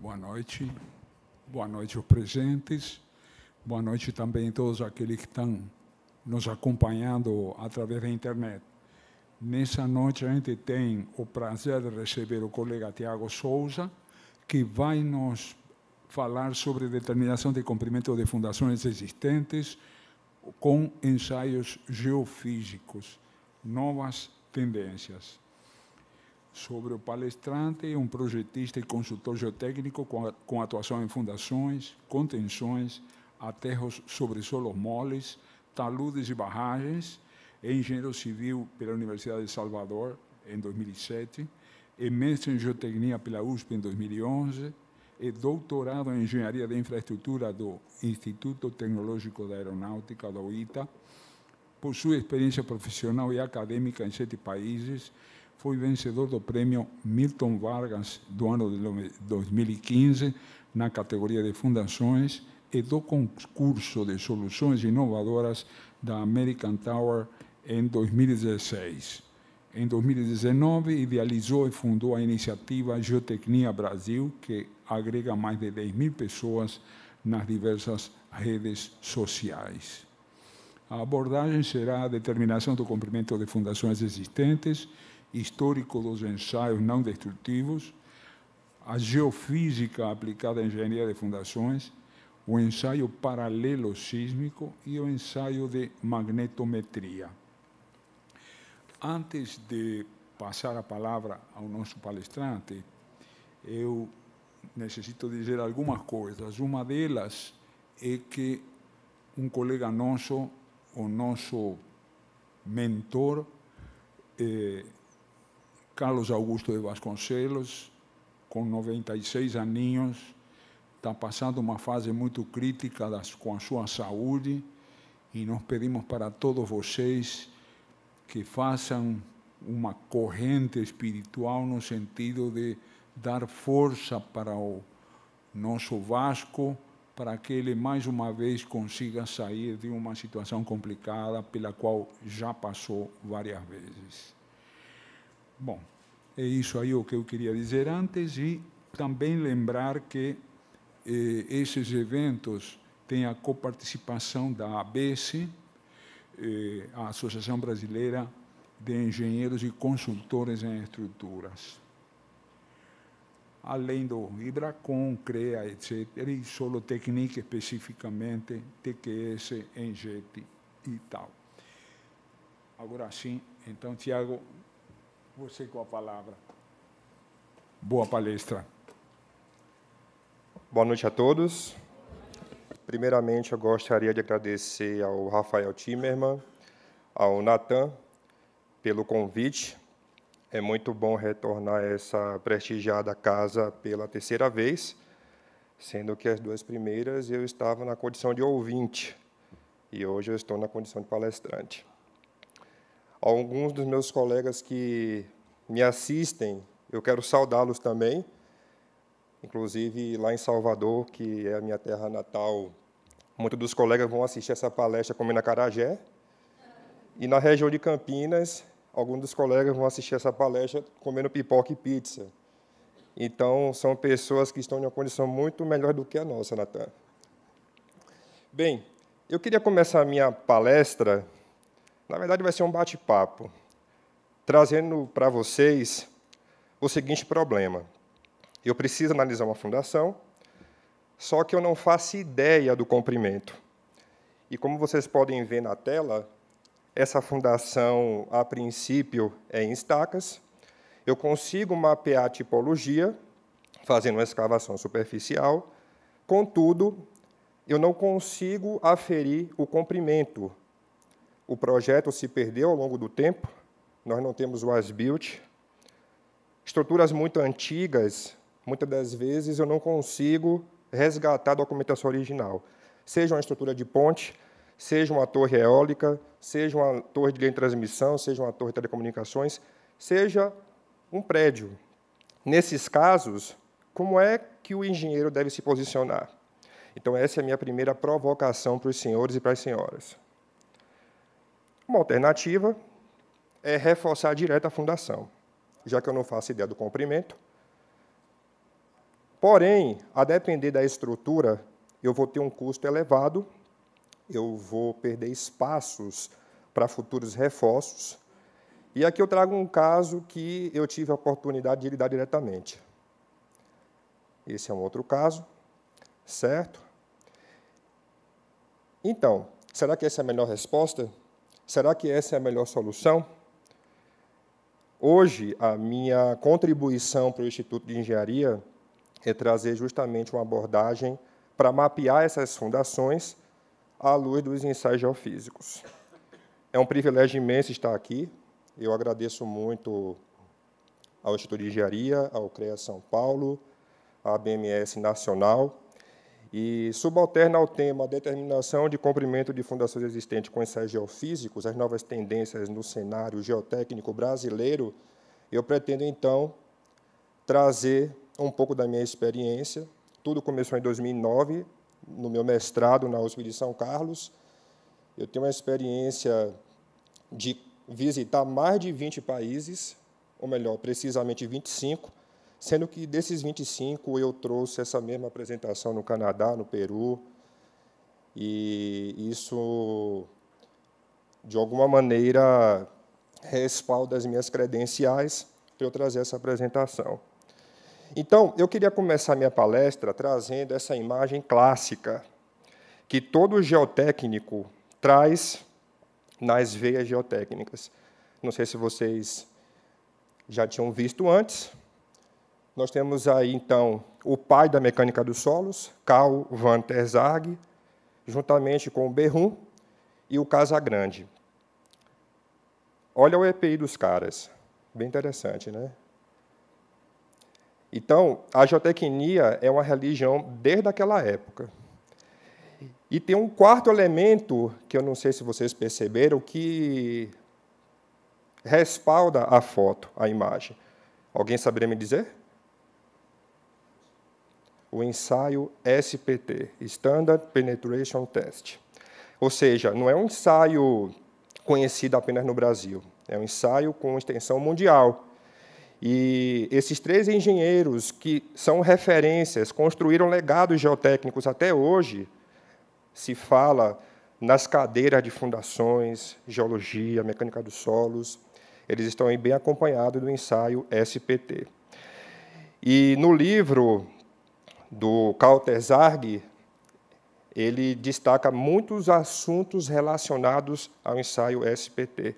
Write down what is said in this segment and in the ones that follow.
Boa noite. Boa noite aos presentes. Boa noite também a todos aqueles que estão nos acompanhando através da internet. Nessa noite, a gente tem o prazer de receber o colega Tiago Souza, que vai nos falar sobre determinação de comprimento de fundações existentes com ensaios geofísicos, novas tendências sobre o palestrante, um projetista e consultor geotécnico com, com atuação em fundações, contenções, aterros sobre solos moles, taludes e barragens, é engenheiro civil pela Universidade de Salvador, em 2007, é mestre em geotecnia pela USP, em 2011, é doutorado em engenharia de infraestrutura do Instituto Tecnológico da Aeronáutica, da UITA, possui experiência profissional e acadêmica em sete países, foi vencedor do prêmio Milton Vargas do ano de 2015 na categoria de fundações e do concurso de soluções inovadoras da American Tower em 2016. Em 2019, idealizou e fundou a iniciativa Geotecnia Brasil, que agrega mais de 10 mil pessoas nas diversas redes sociais. A abordagem será a determinação do cumprimento de fundações existentes histórico dos ensaios não destrutivos, a geofísica aplicada à engenharia de fundações, o ensaio paralelo sísmico e o ensaio de magnetometria. Antes de passar a palavra ao nosso palestrante, eu necessito dizer algumas coisas. Uma delas é que um colega nosso, o nosso mentor, eh, Carlos Augusto de Vasconcelos, com 96 aninhos, está passando uma fase muito crítica das, com a sua saúde e nós pedimos para todos vocês que façam uma corrente espiritual no sentido de dar força para o nosso Vasco, para que ele mais uma vez consiga sair de uma situação complicada pela qual já passou várias vezes. Bom, é isso aí o que eu queria dizer antes e também lembrar que eh, esses eventos têm a coparticipação da ABS, eh, a Associação Brasileira de Engenheiros e Consultores em Estruturas. Além do IBRACON, CREA, etc., e Solotecnic especificamente, TQS, Engete e tal. Agora sim, então, Tiago, você com a palavra. Boa palestra. Boa noite a todos. Primeiramente, eu gostaria de agradecer ao Rafael Timerman, ao Natan, pelo convite. É muito bom retornar a essa prestigiada casa pela terceira vez, sendo que as duas primeiras eu estava na condição de ouvinte e hoje eu estou na condição de palestrante alguns dos meus colegas que me assistem, eu quero saudá-los também, inclusive lá em Salvador, que é a minha terra natal. Muitos dos colegas vão assistir essa palestra comendo acarajé. E na região de Campinas, alguns dos colegas vão assistir essa palestra comendo pipoca e pizza. Então, são pessoas que estão em uma condição muito melhor do que a nossa, Natan. Bem, eu queria começar a minha palestra na verdade, vai ser um bate-papo, trazendo para vocês o seguinte problema. Eu preciso analisar uma fundação, só que eu não faço ideia do comprimento. E como vocês podem ver na tela, essa fundação, a princípio, é em estacas. Eu consigo mapear a tipologia, fazendo uma escavação superficial, contudo, eu não consigo aferir o comprimento, o projeto se perdeu ao longo do tempo, nós não temos o as-built. Estruturas muito antigas, muitas das vezes eu não consigo resgatar a documentação original. Seja uma estrutura de ponte, seja uma torre eólica, seja uma torre de linha de transmissão, seja uma torre de telecomunicações, seja um prédio. Nesses casos, como é que o engenheiro deve se posicionar? Então, essa é a minha primeira provocação para os senhores e para as senhoras. Uma alternativa é reforçar direto a fundação, já que eu não faço ideia do comprimento. Porém, a depender da estrutura, eu vou ter um custo elevado, eu vou perder espaços para futuros reforços. E aqui eu trago um caso que eu tive a oportunidade de lidar diretamente. Esse é um outro caso, certo? Então, será que essa é a melhor resposta? Será que essa é a melhor solução? Hoje, a minha contribuição para o Instituto de Engenharia é trazer justamente uma abordagem para mapear essas fundações à luz dos ensaios geofísicos. É um privilégio imenso estar aqui. Eu agradeço muito ao Instituto de Engenharia, ao CREA São Paulo, à BMS Nacional e subalterna ao tema determinação de comprimento de fundações existentes com ensaios geofísicos, as novas tendências no cenário geotécnico brasileiro, eu pretendo então trazer um pouco da minha experiência. Tudo começou em 2009, no meu mestrado na USP de São Carlos. Eu tenho uma experiência de visitar mais de 20 países, ou melhor, precisamente 25, sendo que desses 25 eu trouxe essa mesma apresentação no Canadá, no Peru, e isso, de alguma maneira, respalda as minhas credenciais para eu trazer essa apresentação. Então, eu queria começar minha palestra trazendo essa imagem clássica que todo geotécnico traz nas veias geotécnicas. Não sei se vocês já tinham visto antes, nós temos aí, então, o pai da mecânica dos solos, Carl van der juntamente com o Berrum e o Casagrande. Olha o EPI dos caras. Bem interessante, né? Então, a geotecnia é uma religião desde aquela época. E tem um quarto elemento, que eu não sei se vocês perceberam, que respalda a foto, a imagem. Alguém saberia me dizer? o ensaio SPT, Standard Penetration Test. Ou seja, não é um ensaio conhecido apenas no Brasil, é um ensaio com extensão mundial. E esses três engenheiros que são referências, construíram legados geotécnicos até hoje, se fala nas cadeiras de fundações, geologia, mecânica dos solos. Eles estão bem acompanhados do ensaio SPT. E no livro do Walter Zarg, ele destaca muitos assuntos relacionados ao ensaio SPT.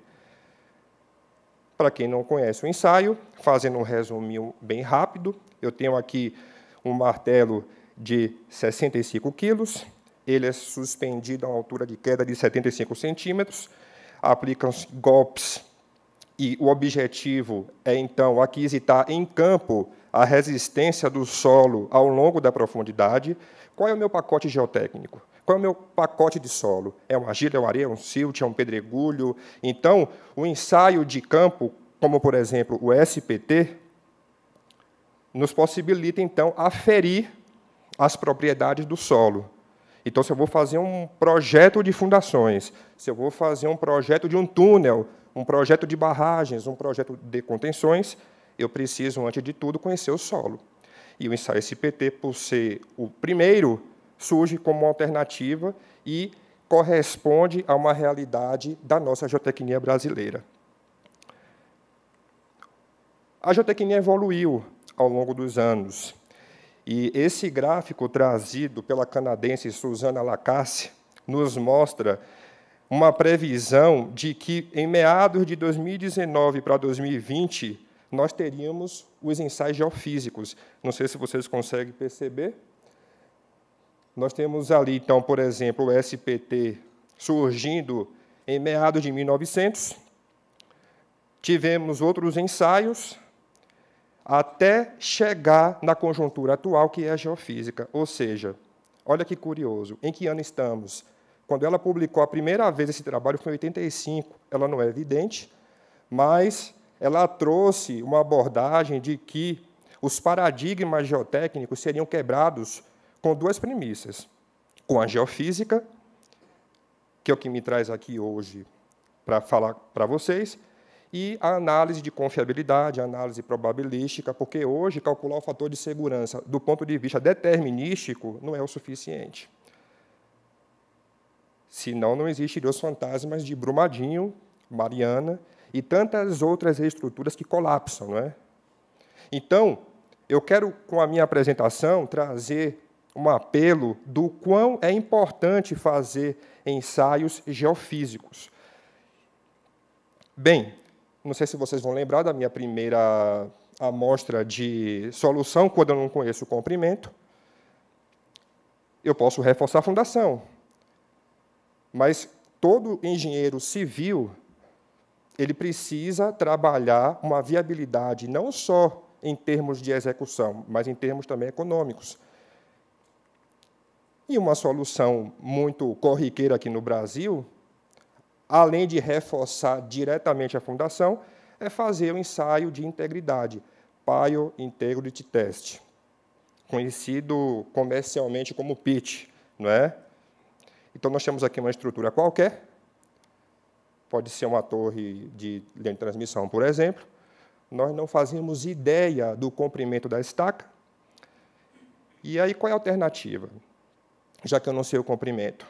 Para quem não conhece o ensaio, fazendo um resuminho bem rápido, eu tenho aqui um martelo de 65 quilos, ele é suspendido a uma altura de queda de 75 centímetros, aplicam-se golpes e o objetivo é, então, aquisitar em campo a resistência do solo ao longo da profundidade. Qual é o meu pacote geotécnico? Qual é o meu pacote de solo? É uma argila, é uma areia, é um silt, é um pedregulho? Então, o ensaio de campo, como por exemplo o SPT, nos possibilita então aferir as propriedades do solo. Então, se eu vou fazer um projeto de fundações, se eu vou fazer um projeto de um túnel, um projeto de barragens, um projeto de contenções, eu preciso, antes de tudo, conhecer o solo. E o ensaio SPT, por ser o primeiro, surge como uma alternativa e corresponde a uma realidade da nossa geotecnia brasileira. A geotecnia evoluiu ao longo dos anos. E esse gráfico trazido pela canadense Susana Lacasse nos mostra uma previsão de que, em meados de 2019 para 2020, nós teríamos os ensaios geofísicos. Não sei se vocês conseguem perceber. Nós temos ali, então, por exemplo, o SPT surgindo em meados de 1900. Tivemos outros ensaios até chegar na conjuntura atual, que é a geofísica. Ou seja, olha que curioso, em que ano estamos? Quando ela publicou a primeira vez esse trabalho foi em 85, ela não é evidente, mas ela trouxe uma abordagem de que os paradigmas geotécnicos seriam quebrados com duas premissas: com a geofísica, que é o que me traz aqui hoje para falar para vocês, e a análise de confiabilidade, a análise probabilística, porque hoje calcular o fator de segurança do ponto de vista determinístico não é o suficiente. Senão não existiriam os fantasmas de Brumadinho, Mariana e tantas outras estruturas que colapsam, não é? Então, eu quero com a minha apresentação trazer um apelo do quão é importante fazer ensaios geofísicos. Bem, não sei se vocês vão lembrar da minha primeira amostra de solução quando eu não conheço o comprimento. Eu posso reforçar a fundação. Mas todo engenheiro civil ele precisa trabalhar uma viabilidade não só em termos de execução, mas em termos também econômicos. E uma solução muito corriqueira aqui no Brasil, além de reforçar diretamente a fundação, é fazer o um ensaio de integridade, PIO Integrity Test, conhecido comercialmente como PIT, não é? Então nós temos aqui uma estrutura qualquer, pode ser uma torre de linha de transmissão, por exemplo, nós não fazíamos ideia do comprimento da estaca. E aí, qual é a alternativa? Já que eu não sei o comprimento.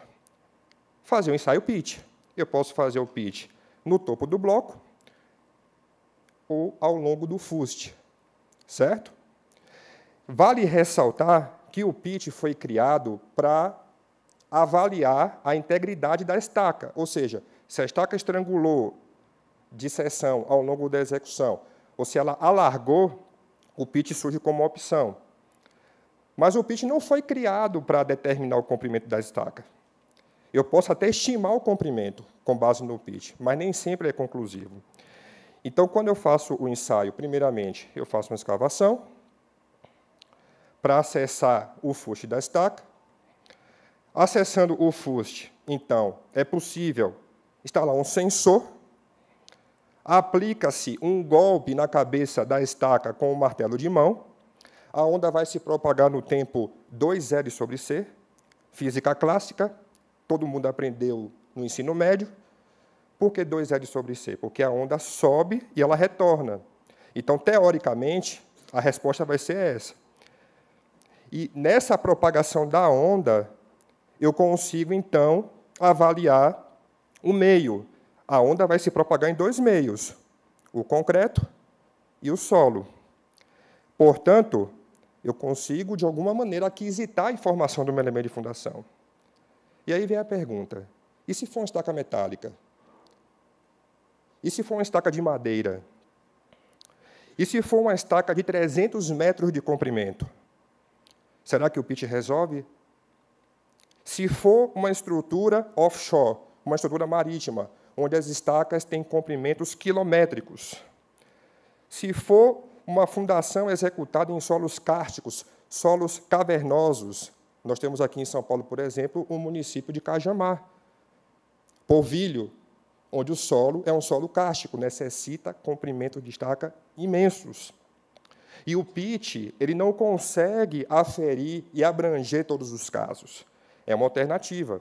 Fazer o um ensaio pitch. Eu posso fazer o pitch no topo do bloco ou ao longo do fuste, certo? Vale ressaltar que o pitch foi criado para avaliar a integridade da estaca, ou seja, se a estaca estrangulou de seção ao longo da execução, ou se ela alargou, o pitch surge como opção. Mas o pitch não foi criado para determinar o comprimento da estaca. Eu posso até estimar o comprimento com base no pitch, mas nem sempre é conclusivo. Então, quando eu faço o ensaio, primeiramente, eu faço uma escavação para acessar o fuste da estaca. Acessando o fuste, então, é possível está lá um sensor, aplica-se um golpe na cabeça da estaca com o um martelo de mão, a onda vai se propagar no tempo 2L sobre C, física clássica, todo mundo aprendeu no ensino médio. Por que 2L sobre C? Porque a onda sobe e ela retorna. Então, teoricamente, a resposta vai ser essa. E nessa propagação da onda, eu consigo, então, avaliar o meio, a onda vai se propagar em dois meios: o concreto e o solo. Portanto, eu consigo, de alguma maneira, aquisitar a informação do meu elemento de fundação. E aí vem a pergunta: e se for uma estaca metálica? E se for uma estaca de madeira? E se for uma estaca de 300 metros de comprimento? Será que o pitch resolve? Se for uma estrutura offshore, uma estrutura marítima, onde as estacas têm comprimentos quilométricos. Se for uma fundação executada em solos cárticos, solos cavernosos, nós temos aqui em São Paulo, por exemplo, o um município de Cajamar, Povilho, onde o solo é um solo cárstico, necessita comprimento de estaca imensos. E o PIT, ele não consegue aferir e abranger todos os casos. É uma alternativa.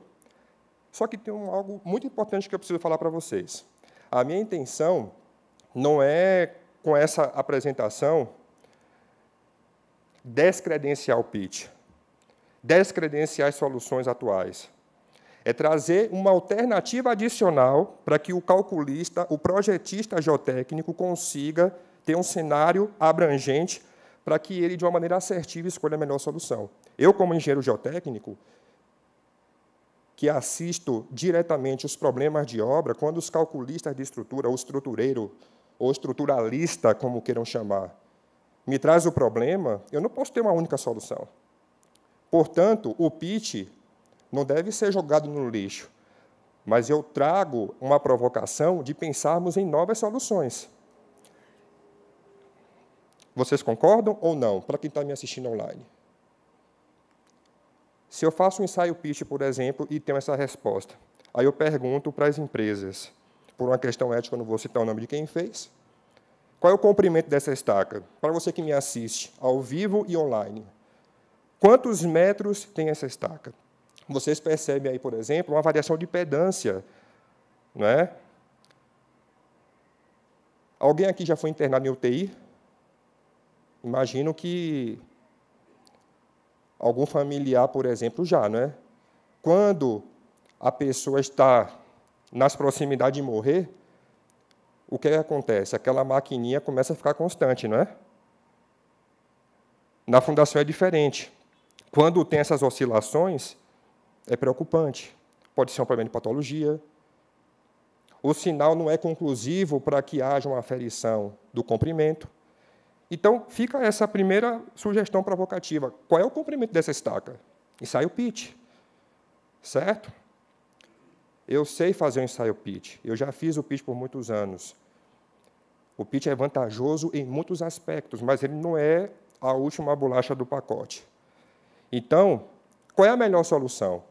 Só que tem um, algo muito importante que eu preciso falar para vocês. A minha intenção não é, com essa apresentação, descredenciar o pitch, descredenciar as soluções atuais. É trazer uma alternativa adicional para que o calculista, o projetista geotécnico consiga ter um cenário abrangente para que ele, de uma maneira assertiva, escolha a melhor solução. Eu, como engenheiro geotécnico, que assisto diretamente os problemas de obra, quando os calculistas de estrutura, o estrutureiro, ou estruturalista, como queiram chamar, me traz o problema, eu não posso ter uma única solução. Portanto, o pitch não deve ser jogado no lixo, mas eu trago uma provocação de pensarmos em novas soluções. Vocês concordam ou não, para quem está me assistindo online? Se eu faço um ensaio pitch, por exemplo, e tenho essa resposta, aí eu pergunto para as empresas, por uma questão ética, eu não vou citar o nome de quem fez, qual é o comprimento dessa estaca? Para você que me assiste, ao vivo e online, quantos metros tem essa estaca? Vocês percebem aí, por exemplo, uma variação de pedância. Não é? Alguém aqui já foi internado em UTI? Imagino que algum familiar, por exemplo, já, não é? Quando a pessoa está nas proximidades de morrer, o que acontece? Aquela maquininha começa a ficar constante, não é? Na fundação é diferente. Quando tem essas oscilações, é preocupante. Pode ser um problema de patologia. O sinal não é conclusivo para que haja uma aferição do comprimento. Então, fica essa primeira sugestão provocativa. Qual é o comprimento dessa estaca? Ensaio pitch, certo? Eu sei fazer um ensaio pitch. Eu já fiz o pitch por muitos anos. O pitch é vantajoso em muitos aspectos, mas ele não é a última bolacha do pacote. Então, qual é a melhor solução?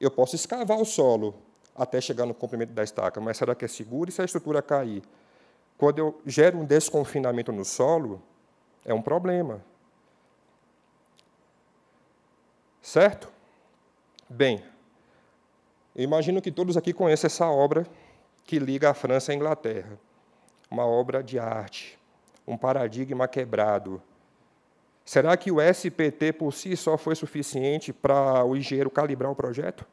Eu posso escavar o solo até chegar no comprimento da estaca, mas será que é seguro e se a estrutura cair? Quando eu gero um desconfinamento no solo, é um problema. Certo? Bem, imagino que todos aqui conheçam essa obra que liga a França à Inglaterra. Uma obra de arte, um paradigma quebrado. Será que o SPT por si só foi suficiente para o engenheiro calibrar o projeto?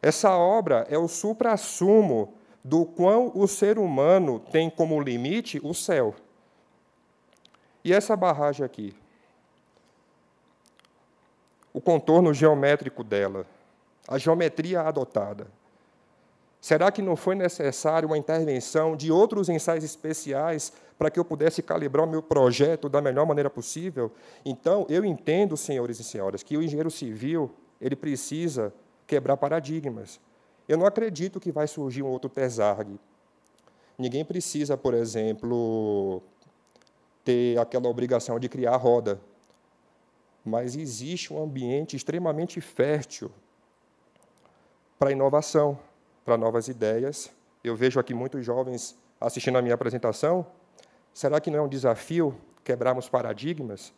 Essa obra é o supra-sumo do quão o ser humano tem como limite o céu. E essa barragem aqui? O contorno geométrico dela, a geometria adotada. Será que não foi necessário uma intervenção de outros ensaios especiais para que eu pudesse calibrar o meu projeto da melhor maneira possível? Então, eu entendo, senhores e senhoras, que o engenheiro civil ele precisa quebrar paradigmas. Eu não acredito que vai surgir um outro Tesarg. Ninguém precisa, por exemplo, ter aquela obrigação de criar roda. Mas existe um ambiente extremamente fértil para inovação, para novas ideias. Eu vejo aqui muitos jovens assistindo a minha apresentação. Será que não é um desafio quebrarmos paradigmas?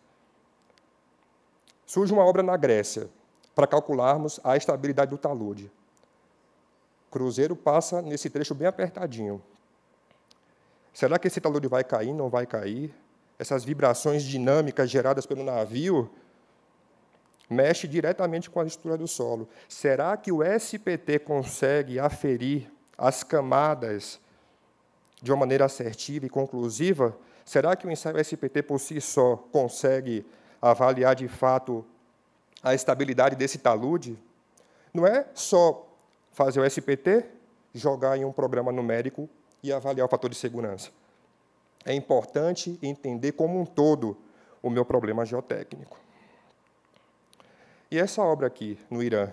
Surge uma obra na Grécia para calcularmos a estabilidade do talude. Cruzeiro passa nesse trecho bem apertadinho. Será que esse talude vai cair, não vai cair? Essas vibrações dinâmicas geradas pelo navio mexe diretamente com a estrutura do solo. Será que o SPT consegue aferir as camadas de uma maneira assertiva e conclusiva? Será que o ensaio SPT por si só consegue avaliar de fato a estabilidade desse talude? Não é só fazer o SPT, jogar em um programa numérico e avaliar o fator de segurança. É importante entender como um todo o meu problema geotécnico. E essa obra aqui, no Irã,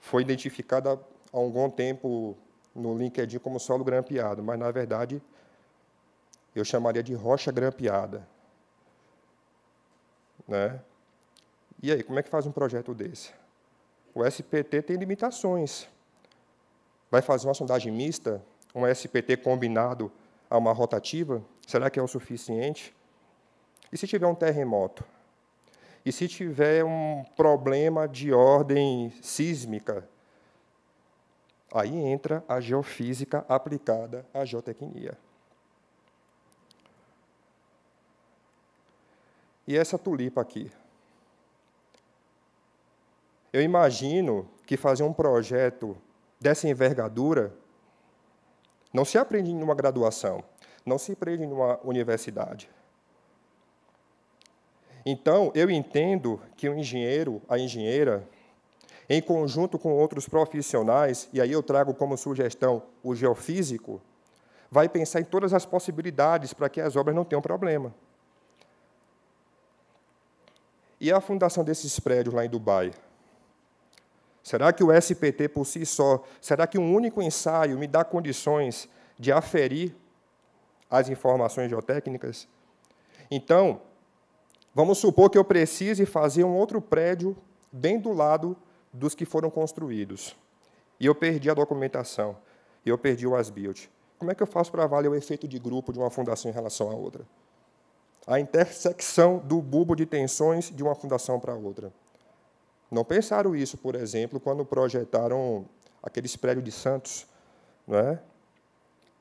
foi identificada há algum tempo no LinkedIn como solo grampeado, mas, na verdade, eu chamaria de rocha grampeada. Né? E aí, como é que faz um projeto desse? o SPT tem limitações. Vai fazer uma sondagem mista, um SPT combinado a uma rotativa? Será que é o suficiente? E se tiver um terremoto? E se tiver um problema de ordem sísmica? Aí entra a geofísica aplicada à geotecnia. E essa tulipa aqui? eu imagino que fazer um projeto dessa envergadura não se aprende em uma graduação, não se aprende em uma universidade. Então, eu entendo que o engenheiro, a engenheira, em conjunto com outros profissionais, e aí eu trago como sugestão o geofísico, vai pensar em todas as possibilidades para que as obras não tenham problema. E a fundação desses prédios lá em Dubai? Será que o SPT por si só, será que um único ensaio me dá condições de aferir as informações geotécnicas? Então, vamos supor que eu precise fazer um outro prédio bem do lado dos que foram construídos. E eu perdi a documentação, e eu perdi o as-built. Como é que eu faço para avaliar o efeito de grupo de uma fundação em relação à outra? A intersecção do bulbo de tensões de uma fundação para outra. Não pensaram isso, por exemplo, quando projetaram aqueles prédios de Santos. Não é?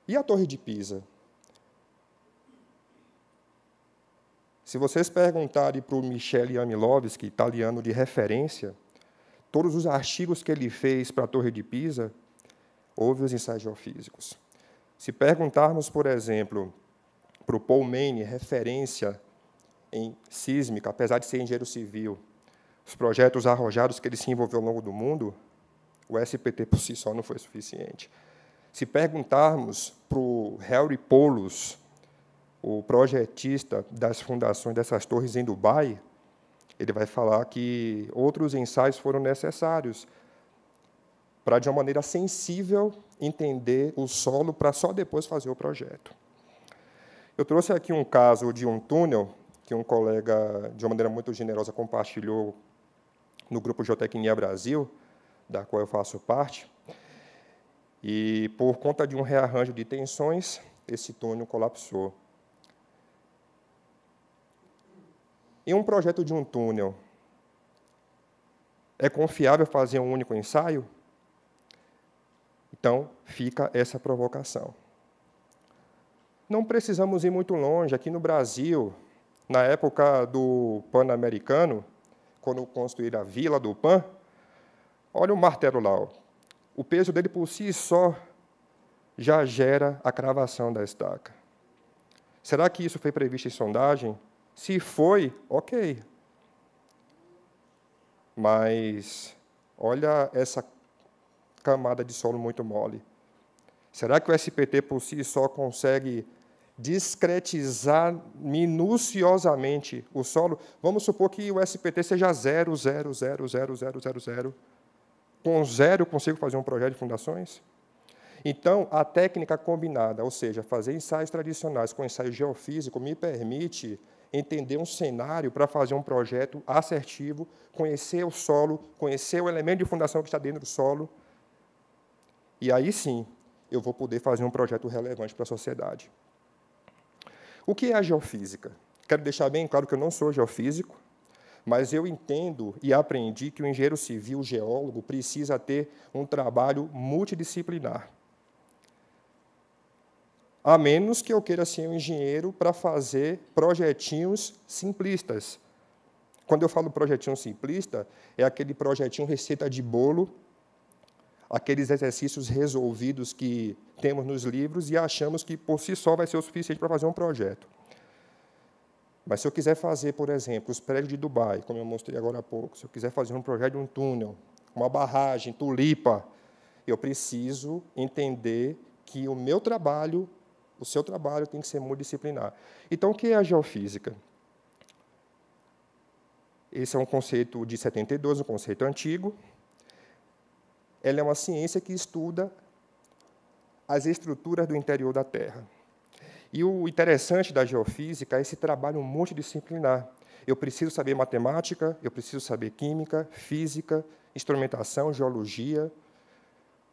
E a Torre de Pisa? Se vocês perguntarem para o Michele Amilovski, é italiano de referência, todos os artigos que ele fez para a Torre de Pisa, houve os ensaios geofísicos. Se perguntarmos, por exemplo, para o Paul Maine, referência em sísmica, apesar de ser engenheiro civil, os projetos arrojados que ele se envolveu ao longo do mundo, o SPT por si só não foi suficiente. Se perguntarmos para o Harry Polos, o projetista das fundações dessas torres em Dubai, ele vai falar que outros ensaios foram necessários para, de uma maneira sensível, entender o solo para só depois fazer o projeto. Eu trouxe aqui um caso de um túnel que um colega, de uma maneira muito generosa, compartilhou no grupo Geotecnia Brasil, da qual eu faço parte. E por conta de um rearranjo de tensões, esse túnel colapsou. Em um projeto de um túnel, é confiável fazer um único ensaio? Então, fica essa provocação. Não precisamos ir muito longe. Aqui no Brasil, na época do Pan-Americano, quando construir a Vila do Pan, olha o martelo lá. Ó. O peso dele por si só já gera a cravação da estaca. Será que isso foi previsto em sondagem? Se foi, ok. Mas olha essa camada de solo muito mole. Será que o SPT por si só consegue discretizar minuciosamente o solo. Vamos supor que o SPT seja 0, 0, 0, 0, 0, 0, 0. Com zero eu consigo fazer um projeto de fundações? Então, a técnica combinada, ou seja, fazer ensaios tradicionais com ensaio geofísico, me permite entender um cenário para fazer um projeto assertivo, conhecer o solo, conhecer o elemento de fundação que está dentro do solo. E aí sim, eu vou poder fazer um projeto relevante para a sociedade. O que é a geofísica? Quero deixar bem claro que eu não sou geofísico, mas eu entendo e aprendi que o engenheiro civil, o geólogo, precisa ter um trabalho multidisciplinar. A menos que eu queira ser um engenheiro para fazer projetinhos simplistas. Quando eu falo projetinho simplista, é aquele projetinho receita de bolo, aqueles exercícios resolvidos que temos nos livros e achamos que por si só vai ser o suficiente para fazer um projeto. Mas se eu quiser fazer, por exemplo, os prédios de Dubai, como eu mostrei agora há pouco, se eu quiser fazer um projeto de um túnel, uma barragem, tulipa, eu preciso entender que o meu trabalho, o seu trabalho tem que ser multidisciplinar. Então, o que é a geofísica? Esse é um conceito de 72, um conceito antigo. Ela é uma ciência que estuda as estruturas do interior da Terra. E o interessante da geofísica é esse trabalho multidisciplinar. Eu preciso saber matemática, eu preciso saber química, física, instrumentação, geologia,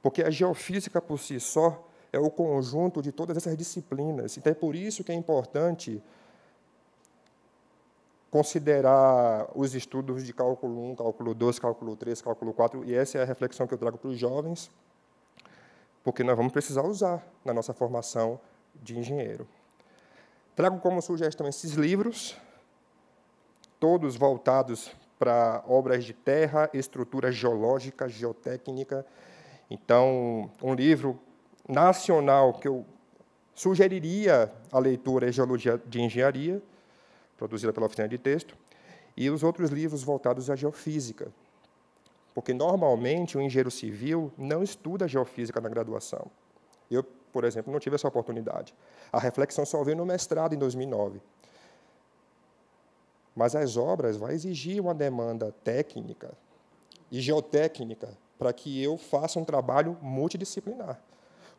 porque a geofísica por si só é o conjunto de todas essas disciplinas. Então é por isso que é importante considerar os estudos de cálculo 1, cálculo 2, cálculo 3, cálculo 4, e essa é a reflexão que eu trago para os jovens porque nós vamos precisar usar na nossa formação de engenheiro. Trago como sugestão esses livros, todos voltados para obras de terra, estrutura geológica, geotécnica. Então, um livro nacional que eu sugeriria a leitura é Geologia de Engenharia, produzida pela Oficina de Texto, e os outros livros voltados à geofísica, porque, normalmente, o engenheiro civil não estuda geofísica na graduação. Eu, por exemplo, não tive essa oportunidade. A reflexão só veio no mestrado, em 2009. Mas as obras vão exigir uma demanda técnica e geotécnica para que eu faça um trabalho multidisciplinar.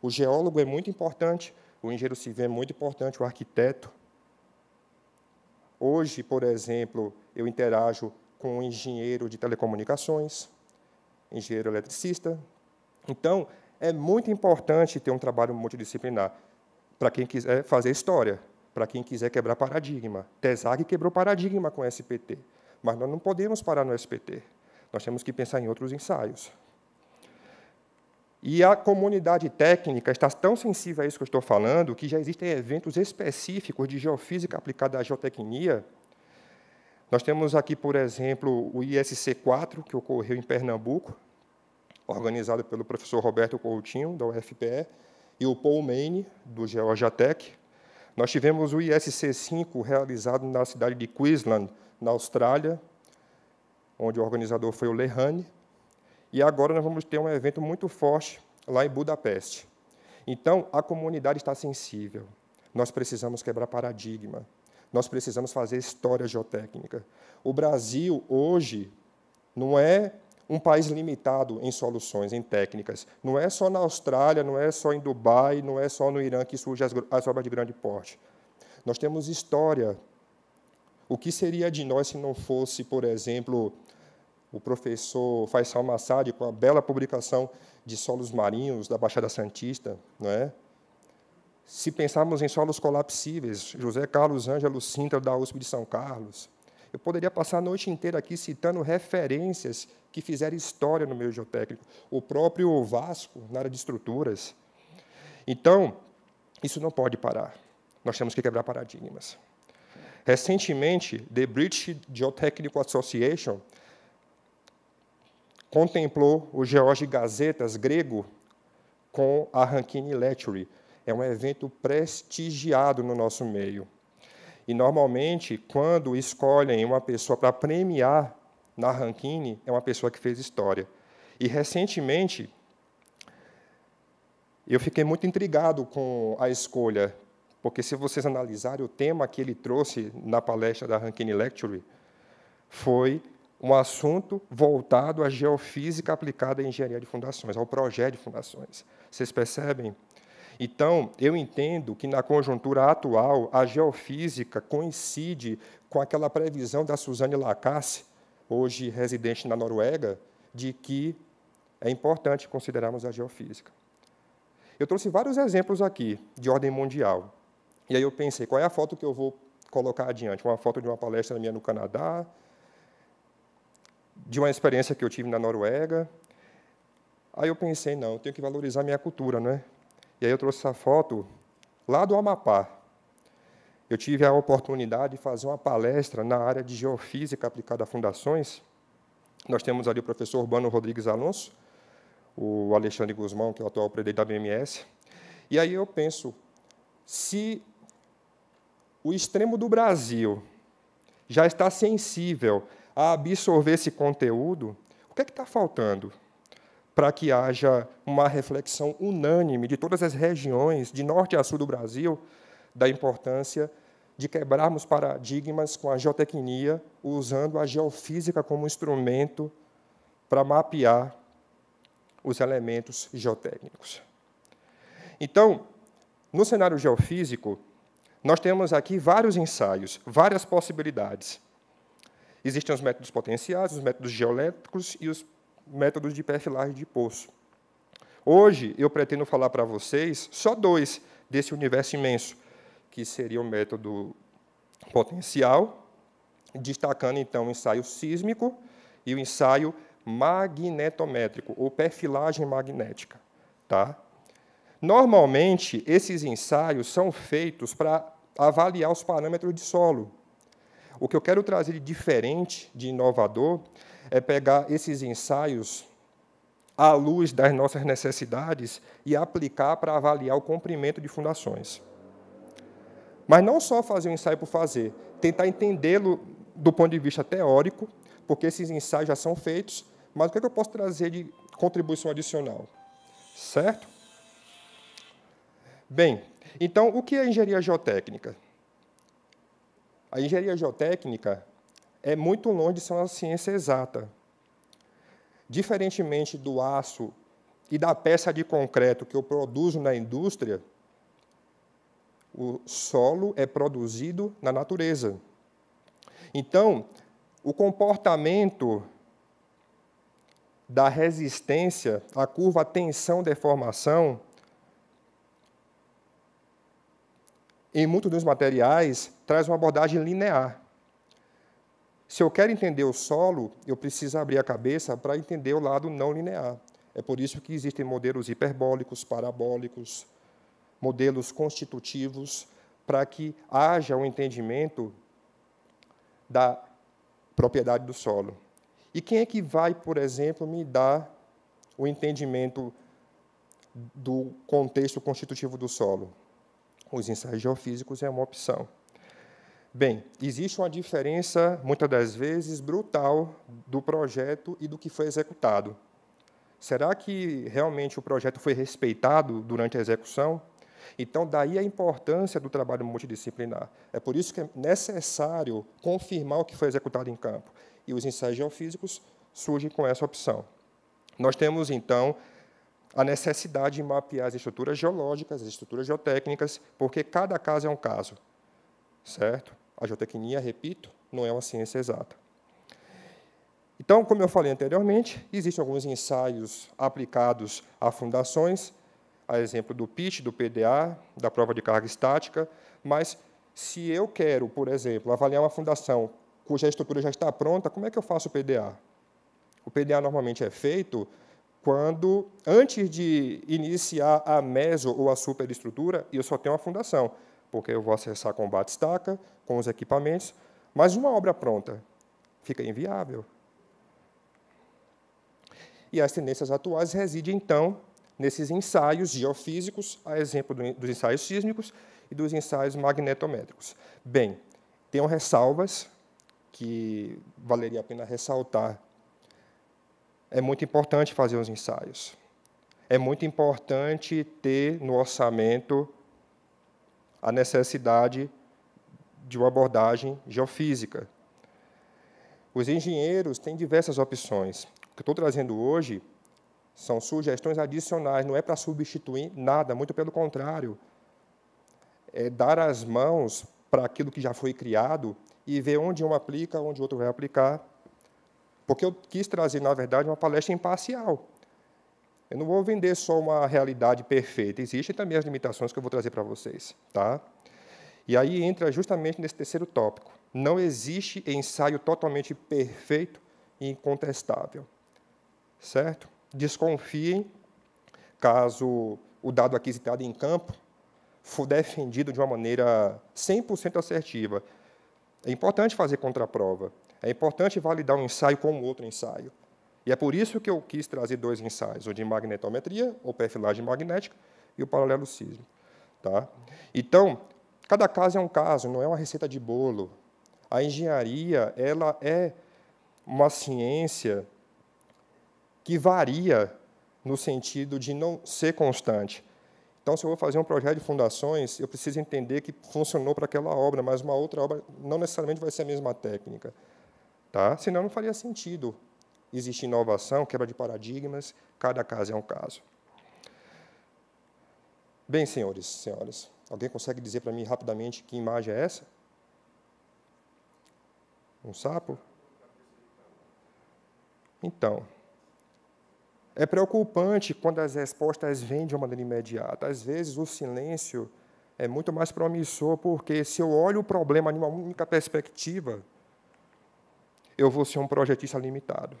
O geólogo é muito importante, o engenheiro civil é muito importante, o arquiteto. Hoje, por exemplo, eu interajo com um engenheiro de telecomunicações, engenheiro eletricista. Então, é muito importante ter um trabalho multidisciplinar para quem quiser fazer história, para quem quiser quebrar paradigma. TESAG quebrou paradigma com o SPT, mas nós não podemos parar no SPT. Nós temos que pensar em outros ensaios. E a comunidade técnica está tão sensível a isso que eu estou falando que já existem eventos específicos de geofísica aplicada à geotecnia nós temos aqui, por exemplo, o ISC4, que ocorreu em Pernambuco, organizado pelo professor Roberto Coutinho, da UFPE, e o Paul Maine, do Tech. Nós tivemos o ISC5 realizado na cidade de Queensland, na Austrália, onde o organizador foi o Lehane. E agora nós vamos ter um evento muito forte lá em Budapeste. Então, a comunidade está sensível. Nós precisamos quebrar paradigma. Nós precisamos fazer história geotécnica. O Brasil, hoje, não é um país limitado em soluções, em técnicas. Não é só na Austrália, não é só em Dubai, não é só no Irã que surgem as, as obras de grande porte. Nós temos história. O que seria de nós se não fosse, por exemplo, o professor Faisal Massad com a bela publicação de solos marinhos da Baixada Santista, não é? Se pensarmos em solos colapsíveis, José Carlos Ângelo Sintra, da USP de São Carlos, eu poderia passar a noite inteira aqui citando referências que fizeram história no meio geotécnico, o próprio Vasco, na área de estruturas. Então, isso não pode parar. Nós temos que quebrar paradigmas. Recentemente, the British Geotechnical Association contemplou o George Gazetas grego com a Rankine Lecture, é um evento prestigiado no nosso meio. E, normalmente, quando escolhem uma pessoa para premiar na Rankine, é uma pessoa que fez história. E, recentemente, eu fiquei muito intrigado com a escolha, porque, se vocês analisarem o tema que ele trouxe na palestra da Rankine Lecture, foi um assunto voltado à geofísica aplicada à engenharia de fundações, ao projeto de fundações. Vocês percebem então, eu entendo que na conjuntura atual, a geofísica coincide com aquela previsão da Suzanne Lacasse, hoje residente na Noruega, de que é importante considerarmos a geofísica. Eu trouxe vários exemplos aqui de ordem mundial. E aí eu pensei, qual é a foto que eu vou colocar adiante? Uma foto de uma palestra minha no Canadá, de uma experiência que eu tive na Noruega. Aí eu pensei, não, eu tenho que valorizar minha cultura, não é? E aí eu trouxe essa foto lá do Amapá. Eu tive a oportunidade de fazer uma palestra na área de geofísica aplicada a fundações. Nós temos ali o professor Urbano Rodrigues Alonso, o Alexandre Guzmão, que é o atual presidente da BMS. E aí eu penso, se o extremo do Brasil já está sensível a absorver esse conteúdo, o que é que está faltando? para que haja uma reflexão unânime de todas as regiões, de norte a sul do Brasil, da importância de quebrarmos paradigmas com a geotecnia, usando a geofísica como instrumento para mapear os elementos geotécnicos. Então, no cenário geofísico, nós temos aqui vários ensaios, várias possibilidades. Existem os métodos potenciais, os métodos geolétricos e os métodos de perfilagem de poço. Hoje, eu pretendo falar para vocês só dois desse universo imenso, que seria o método potencial, destacando, então, o ensaio sísmico e o ensaio magnetométrico, ou perfilagem magnética. Tá? Normalmente, esses ensaios são feitos para avaliar os parâmetros de solo. O que eu quero trazer de diferente, de inovador, é pegar esses ensaios à luz das nossas necessidades e aplicar para avaliar o cumprimento de fundações. Mas não só fazer o um ensaio por fazer, tentar entendê-lo do ponto de vista teórico, porque esses ensaios já são feitos, mas o que, é que eu posso trazer de contribuição adicional? Certo? Bem, então, o que é engenharia geotécnica? A engenharia geotécnica é muito longe de ser uma ciência exata. Diferentemente do aço e da peça de concreto que eu produzo na indústria, o solo é produzido na natureza. Então, o comportamento da resistência, a curva tensão-deformação, em muitos dos materiais, traz uma abordagem linear. Se eu quero entender o solo, eu preciso abrir a cabeça para entender o lado não linear. É por isso que existem modelos hiperbólicos, parabólicos, modelos constitutivos, para que haja um entendimento da propriedade do solo. E quem é que vai, por exemplo, me dar o entendimento do contexto constitutivo do solo? Os ensaios geofísicos é uma opção. Bem, existe uma diferença, muitas das vezes, brutal do projeto e do que foi executado. Será que realmente o projeto foi respeitado durante a execução? Então, daí a importância do trabalho multidisciplinar. É por isso que é necessário confirmar o que foi executado em campo. E os ensaios geofísicos surgem com essa opção. Nós temos, então, a necessidade de mapear as estruturas geológicas, as estruturas geotécnicas, porque cada caso é um caso, certo? A geotecnia, repito, não é uma ciência exata. Então, como eu falei anteriormente, existem alguns ensaios aplicados a fundações, a exemplo do PIT, do PDA, da prova de carga estática, mas se eu quero, por exemplo, avaliar uma fundação cuja estrutura já está pronta, como é que eu faço o PDA? O PDA normalmente é feito quando, antes de iniciar a meso ou a superestrutura, eu só tenho uma fundação porque eu vou acessar com batistaca, com os equipamentos, mas uma obra pronta fica inviável. E as tendências atuais residem, então, nesses ensaios geofísicos, a exemplo dos ensaios sísmicos e dos ensaios magnetométricos. Bem, tenho ressalvas que valeria a pena ressaltar. É muito importante fazer os ensaios. É muito importante ter no orçamento a necessidade de uma abordagem geofísica. Os engenheiros têm diversas opções. O que estou trazendo hoje são sugestões adicionais, não é para substituir nada, muito pelo contrário. É dar as mãos para aquilo que já foi criado e ver onde um aplica, onde outro vai aplicar. Porque eu quis trazer, na verdade, uma palestra imparcial. Eu não vou vender só uma realidade perfeita, existem também as limitações que eu vou trazer para vocês. Tá? E aí entra justamente nesse terceiro tópico. Não existe ensaio totalmente perfeito e incontestável. Certo? Desconfiem caso o dado aquisitado em campo for defendido de uma maneira 100% assertiva. É importante fazer contraprova. É importante validar um ensaio com outro ensaio. E é por isso que eu quis trazer dois ensaios, o de magnetometria, ou perfilagem magnética, e o paralelocismo. Tá? Então, cada caso é um caso, não é uma receita de bolo. A engenharia ela é uma ciência que varia no sentido de não ser constante. Então, se eu vou fazer um projeto de fundações, eu preciso entender que funcionou para aquela obra, mas uma outra obra não necessariamente vai ser a mesma técnica. Tá? Senão não faria sentido existe inovação, quebra de paradigmas, cada caso é um caso. Bem, senhores, senhoras, alguém consegue dizer para mim rapidamente que imagem é essa? Um sapo? Então, é preocupante quando as respostas vêm de uma maneira imediata. Às vezes, o silêncio é muito mais promissor, porque se eu olho o problema em uma única perspectiva, eu vou ser um projetista limitado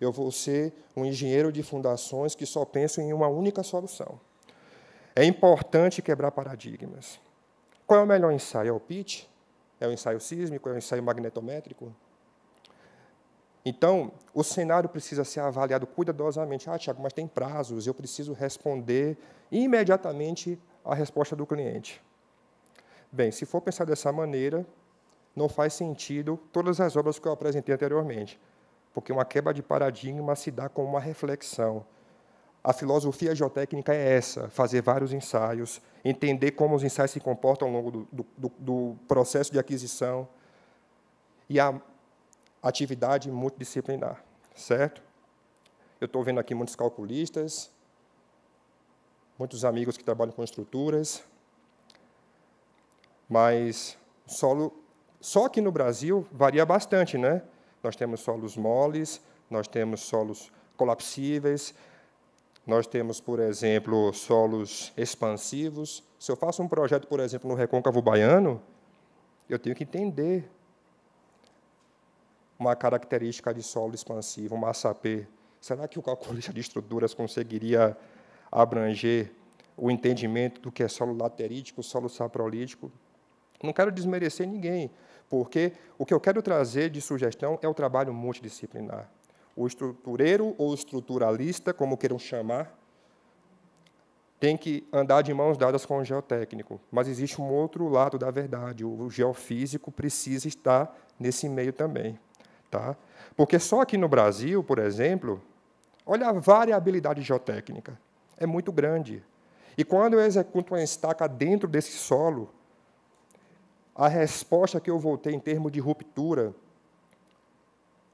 eu vou ser um engenheiro de fundações que só penso em uma única solução. É importante quebrar paradigmas. Qual é o melhor ensaio? É o PIT? É o ensaio sísmico? É o ensaio magnetométrico? Então, o cenário precisa ser avaliado cuidadosamente. Ah, Tiago, mas tem prazos, eu preciso responder imediatamente a resposta do cliente. Bem, se for pensar dessa maneira, não faz sentido todas as obras que eu apresentei anteriormente porque uma quebra de paradigma se dá com uma reflexão. A filosofia geotécnica é essa: fazer vários ensaios, entender como os ensaios se comportam ao longo do, do, do processo de aquisição e a atividade multidisciplinar, certo? Eu estou vendo aqui muitos calculistas, muitos amigos que trabalham com estruturas, mas solo, só aqui no Brasil varia bastante, né? nós temos solos moles, nós temos solos colapsíveis, nós temos, por exemplo, solos expansivos. Se eu faço um projeto, por exemplo, no Recôncavo Baiano, eu tenho que entender uma característica de solo expansivo, uma SAP. Será que o calculista de estruturas conseguiria abranger o entendimento do que é solo laterítico, solo saprolítico? Não quero desmerecer ninguém, porque o que eu quero trazer de sugestão é o trabalho multidisciplinar. O estrutureiro ou estruturalista, como queiram chamar, tem que andar de mãos dadas com o geotécnico. Mas existe um outro lado da verdade. O geofísico precisa estar nesse meio também. Tá? Porque só aqui no Brasil, por exemplo, olha a variabilidade geotécnica. É muito grande. E quando eu executo uma estaca dentro desse solo, a resposta que eu vou ter em termos de ruptura,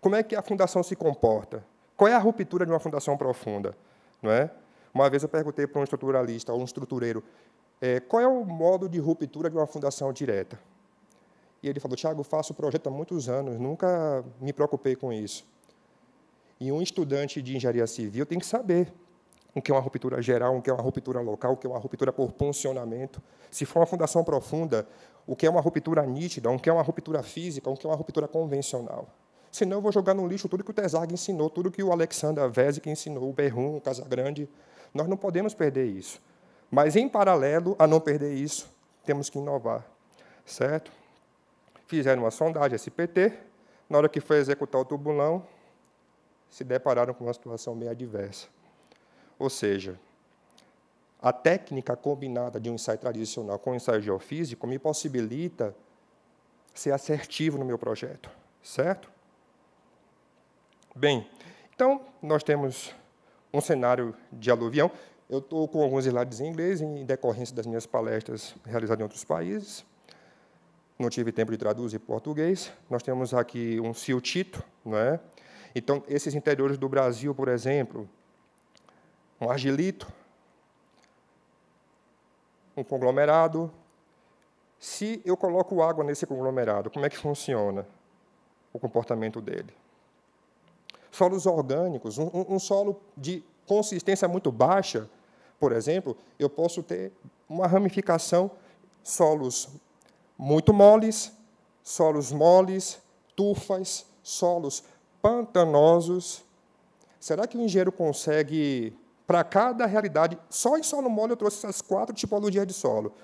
como é que a fundação se comporta? Qual é a ruptura de uma fundação profunda? Não é? Uma vez eu perguntei para um estruturalista ou um estrutureiro é, qual é o modo de ruptura de uma fundação direta. E ele falou: Tiago, faço o projeto há muitos anos, nunca me preocupei com isso. E um estudante de engenharia civil tem que saber o que é uma ruptura geral, o que é uma ruptura local, o que é uma ruptura por puncionamento. Se for uma fundação profunda, o que é uma ruptura nítida, o que é uma ruptura física, o que é uma ruptura convencional. Senão eu vou jogar no lixo tudo que o Tesag ensinou, tudo que o Alexander Vesic ensinou, o Berrum, o Casagrande. Nós não podemos perder isso. Mas, em paralelo a não perder isso, temos que inovar. Certo? Fizeram uma sondagem SPT. Na hora que foi executar o tubulão, se depararam com uma situação meio adversa. Ou seja, a técnica combinada de um ensaio tradicional com um ensaio geofísico me possibilita ser assertivo no meu projeto, certo? Bem, então nós temos um cenário de aluvião. Eu estou com alguns slides em inglês, em decorrência das minhas palestras realizadas em outros países. Não tive tempo de traduzir português. Nós temos aqui um siltito, não é? Então, esses interiores do Brasil, por exemplo, um argilito, um conglomerado. Se eu coloco água nesse conglomerado, como é que funciona o comportamento dele? Solos orgânicos, um, um solo de consistência muito baixa, por exemplo, eu posso ter uma ramificação, solos muito moles, solos moles, tufas, solos pantanosos. Será que o engenheiro consegue para cada realidade, só em solo mole eu trouxe essas quatro tipologias de solo: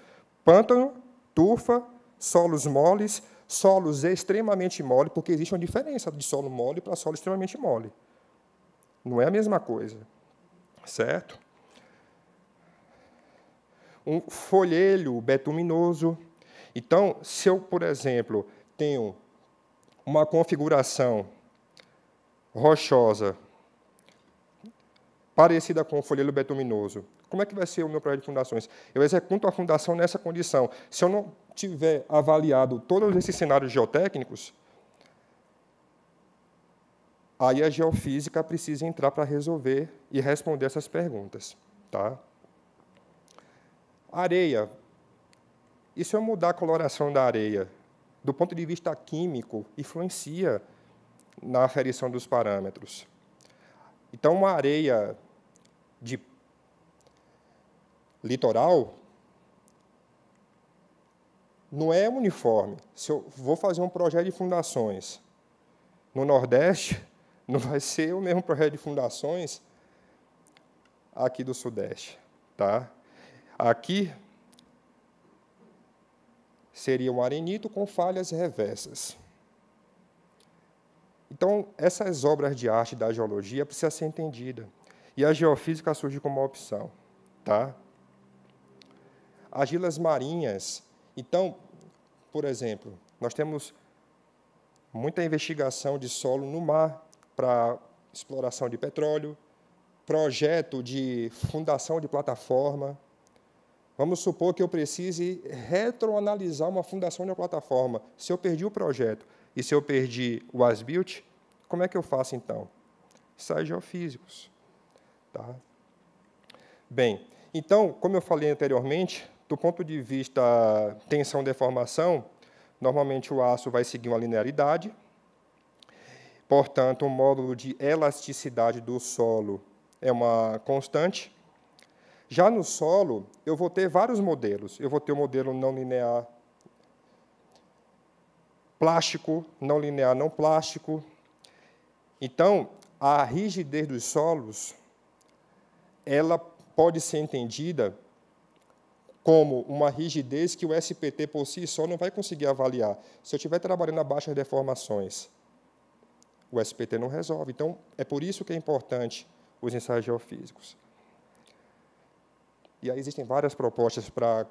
pântano, turfa, solos moles, solos extremamente mole, porque existe uma diferença de solo mole para solo extremamente mole. Não é a mesma coisa. Certo? Um folhelho betuminoso. Então, se eu, por exemplo, tenho uma configuração rochosa parecida com o folheto betuminoso. Como é que vai ser o meu projeto de fundações? Eu executo a fundação nessa condição. Se eu não tiver avaliado todos esses cenários geotécnicos, aí a geofísica precisa entrar para resolver e responder essas perguntas. Tá? Areia. E se eu mudar a coloração da areia? Do ponto de vista químico, influencia na aferição dos parâmetros. Então, uma areia de litoral não é uniforme. Se eu vou fazer um projeto de fundações no Nordeste, não vai ser o mesmo projeto de fundações aqui do Sudeste, tá? Aqui seria um arenito com falhas reversas. Então, essas obras de arte da geologia precisam ser entendidas e a geofísica surge como uma opção. Tá? ilhas marinhas. Então, por exemplo, nós temos muita investigação de solo no mar para exploração de petróleo, projeto de fundação de plataforma. Vamos supor que eu precise retroanalisar uma fundação de uma plataforma. Se eu perdi o projeto e se eu perdi o as-built, como é que eu faço então? Sai geofísicos. Tá? Bem, então, como eu falei anteriormente, do ponto de vista tensão-deformação, normalmente o aço vai seguir uma linearidade, portanto, o módulo de elasticidade do solo é uma constante. Já no solo, eu vou ter vários modelos. Eu vou ter o modelo não linear plástico, não linear não plástico. Então, a rigidez dos solos ela pode ser entendida como uma rigidez que o SPT por si só não vai conseguir avaliar. Se eu estiver trabalhando a baixas deformações, o SPT não resolve. Então, é por isso que é importante os ensaios geofísicos. E aí existem várias propostas para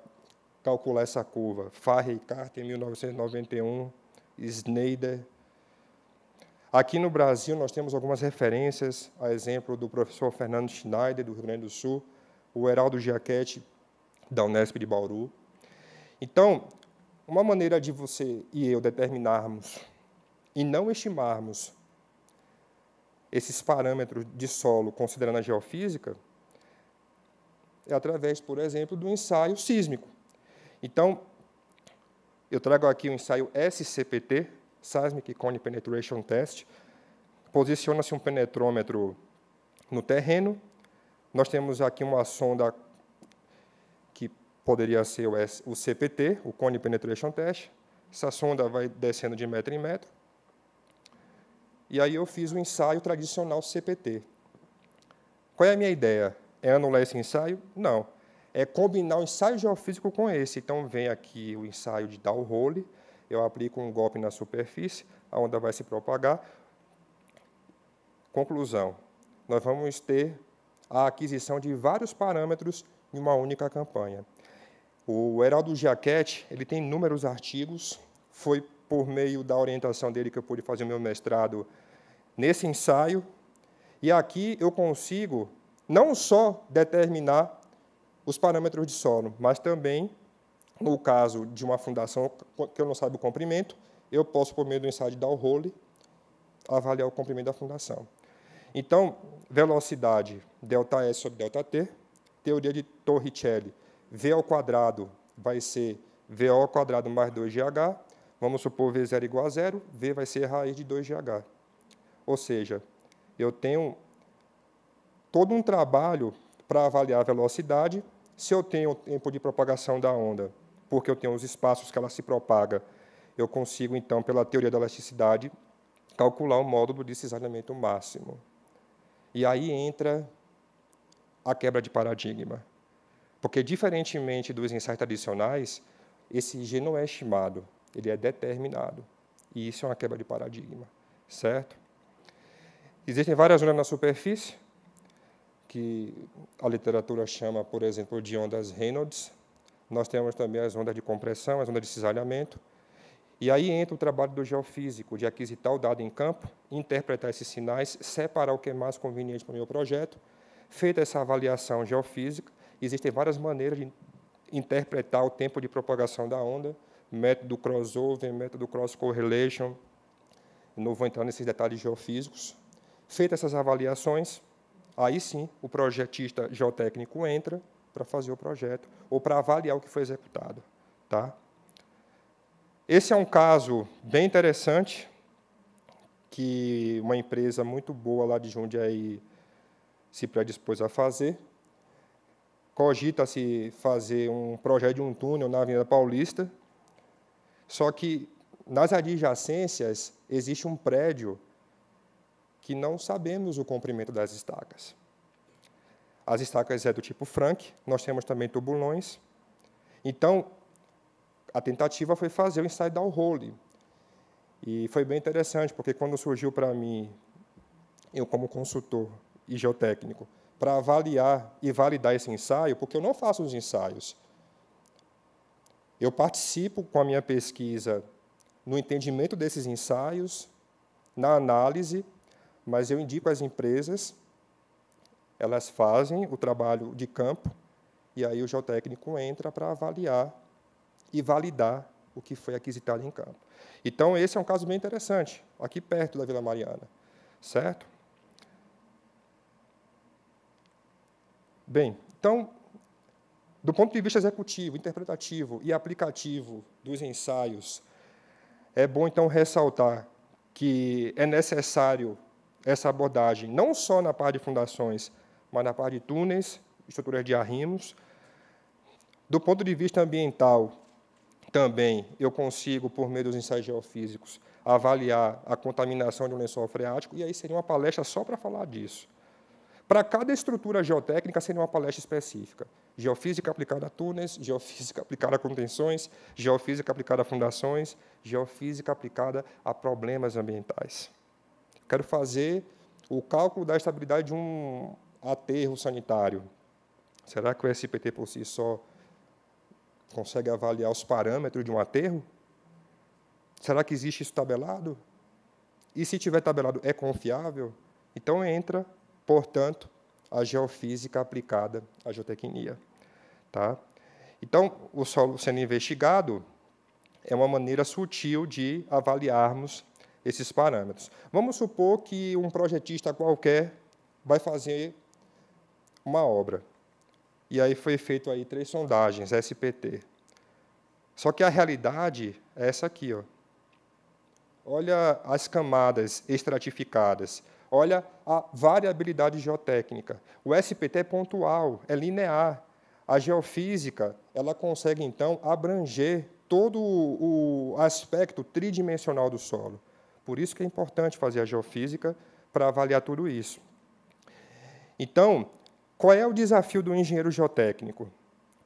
calcular essa curva. Farre e Carter, em 1991, Snyder, Aqui no Brasil, nós temos algumas referências, a exemplo do professor Fernando Schneider, do Rio Grande do Sul, o Heraldo Giacchetti, da Unesp de Bauru. Então, uma maneira de você e eu determinarmos e não estimarmos esses parâmetros de solo considerando a geofísica é através, por exemplo, do ensaio sísmico. Então, eu trago aqui o ensaio SCPT, Seismic Cone Penetration Test. Posiciona-se um penetrômetro no terreno. Nós temos aqui uma sonda que poderia ser o CPT, o Cone Penetration Test. Essa sonda vai descendo de metro em metro. E aí eu fiz o ensaio tradicional CPT. Qual é a minha ideia? É anular esse ensaio? Não. É combinar o ensaio geofísico com esse. Então, vem aqui o ensaio de downhole, eu aplico um golpe na superfície, a onda vai se propagar. Conclusão, nós vamos ter a aquisição de vários parâmetros em uma única campanha. O Heraldo Giacchetti, ele tem inúmeros artigos, foi por meio da orientação dele que eu pude fazer o meu mestrado nesse ensaio, e aqui eu consigo não só determinar os parâmetros de solo, mas também no caso de uma fundação que eu não saiba o comprimento, eu posso, por meio do ensaio de downhole, avaliar o comprimento da fundação. Então, velocidade delta S sobre delta T, teoria de Torricelli, V ao quadrado vai ser VO ao quadrado mais 2GH, vamos supor V0 igual a zero, V vai ser raiz de 2GH. Ou seja, eu tenho todo um trabalho para avaliar a velocidade, se eu tenho o tempo de propagação da onda porque eu tenho os espaços que ela se propaga, eu consigo, então, pela teoria da elasticidade, calcular o módulo de cisalhamento máximo. E aí entra a quebra de paradigma. Porque, diferentemente dos ensaios tradicionais, esse G não é estimado, ele é determinado. E isso é uma quebra de paradigma, certo? Existem várias ondas na superfície, que a literatura chama, por exemplo, de ondas Reynolds, nós temos também as ondas de compressão, as ondas de cisalhamento. E aí entra o trabalho do geofísico, de aquisitar o dado em campo, interpretar esses sinais, separar o que é mais conveniente para o meu projeto. Feita essa avaliação geofísica, existem várias maneiras de interpretar o tempo de propagação da onda, método crossover, método cross-correlation. Não vou entrar nesses detalhes geofísicos. Feitas essas avaliações, aí sim o projetista geotécnico entra para fazer o projeto ou para avaliar o que foi executado. Tá? Esse é um caso bem interessante que uma empresa muito boa lá de Jundiaí se predispôs a fazer. Cogita-se fazer um projeto de um túnel na Avenida Paulista, só que nas adjacências existe um prédio que não sabemos o comprimento das estacas. As estacas é do tipo Frank, nós temos também tubulões. Então, a tentativa foi fazer o ensaio down role. E foi bem interessante, porque quando surgiu para mim, eu como consultor e geotécnico, para avaliar e validar esse ensaio, porque eu não faço os ensaios. Eu participo com a minha pesquisa no entendimento desses ensaios, na análise, mas eu indico às empresas elas fazem o trabalho de campo e aí o geotécnico entra para avaliar e validar o que foi aquisitado em campo. Então, esse é um caso bem interessante, aqui perto da Vila Mariana, certo? Bem, então, do ponto de vista executivo, interpretativo e aplicativo dos ensaios, é bom, então, ressaltar que é necessário essa abordagem, não só na parte de fundações, mas na parte de túneis, estruturas de arrimos. Do ponto de vista ambiental, também eu consigo, por meio dos ensaios geofísicos, avaliar a contaminação de um lençol freático, e aí seria uma palestra só para falar disso. Para cada estrutura geotécnica seria uma palestra específica. Geofísica aplicada a túneis, geofísica aplicada a contenções, geofísica aplicada a fundações, geofísica aplicada a problemas ambientais. Quero fazer o cálculo da estabilidade de um aterro sanitário. Será que o SPT por si só consegue avaliar os parâmetros de um aterro? Será que existe isso tabelado? E se tiver tabelado, é confiável? Então entra, portanto, a geofísica aplicada à geotecnia. Tá? Então, o solo sendo investigado é uma maneira sutil de avaliarmos esses parâmetros. Vamos supor que um projetista qualquer vai fazer uma obra. E aí foi feito aí três sondagens SPT. Só que a realidade é essa aqui, ó. Olha as camadas estratificadas. Olha a variabilidade geotécnica. O SPT é pontual, é linear. A geofísica, ela consegue então abranger todo o aspecto tridimensional do solo. Por isso que é importante fazer a geofísica para avaliar tudo isso. Então, qual é o desafio do engenheiro geotécnico,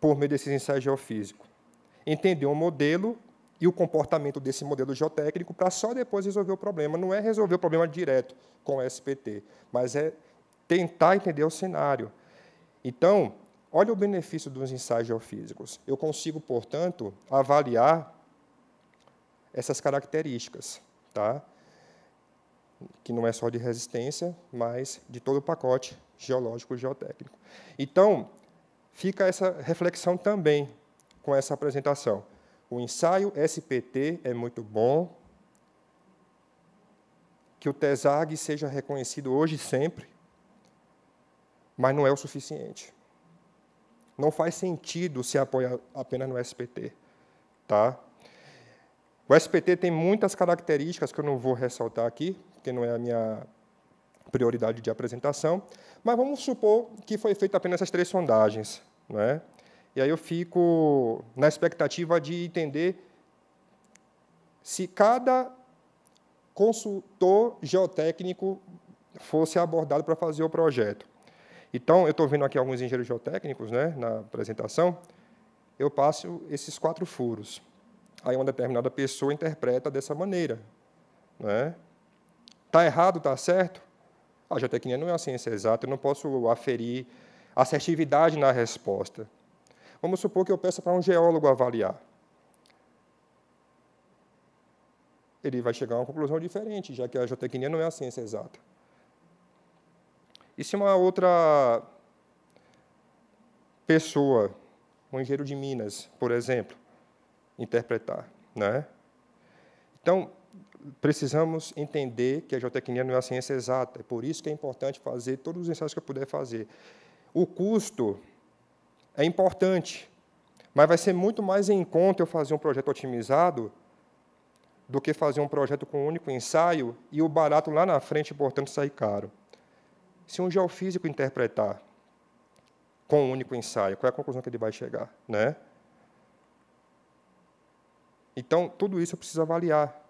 por meio desses ensaios geofísicos? Entender um modelo e o comportamento desse modelo geotécnico para só depois resolver o problema. Não é resolver o problema direto com o SPT, mas é tentar entender o cenário. Então, olha o benefício dos ensaios geofísicos. Eu consigo, portanto, avaliar essas características. Tá? que não é só de resistência, mas de todo o pacote geológico e geotécnico. Então, fica essa reflexão também com essa apresentação. O ensaio SPT é muito bom, que o TESAG seja reconhecido hoje e sempre, mas não é o suficiente. Não faz sentido se apoiar apenas no SPT. Tá? O SPT tem muitas características que eu não vou ressaltar aqui, porque não é a minha prioridade de apresentação, mas vamos supor que foi feita apenas essas três sondagens. Não é? E aí eu fico na expectativa de entender se cada consultor geotécnico fosse abordado para fazer o projeto. Então, eu estou vendo aqui alguns engenheiros geotécnicos né, na apresentação, eu passo esses quatro furos. Aí uma determinada pessoa interpreta dessa maneira. Né? Está errado, está certo? A geotecnia não é uma ciência exata, eu não posso aferir assertividade na resposta. Vamos supor que eu peça para um geólogo avaliar. Ele vai chegar a uma conclusão diferente, já que a geotecnia não é uma ciência exata. E se uma outra pessoa, um engenheiro de Minas, por exemplo, interpretar? Né? Então, precisamos entender que a geotecnia não é a ciência exata, é por isso que é importante fazer todos os ensaios que eu puder fazer. O custo é importante, mas vai ser muito mais em conta eu fazer um projeto otimizado do que fazer um projeto com um único ensaio e o barato lá na frente, portanto, sair caro. Se um geofísico interpretar com um único ensaio, qual é a conclusão que ele vai chegar? Né? Então, tudo isso eu preciso avaliar.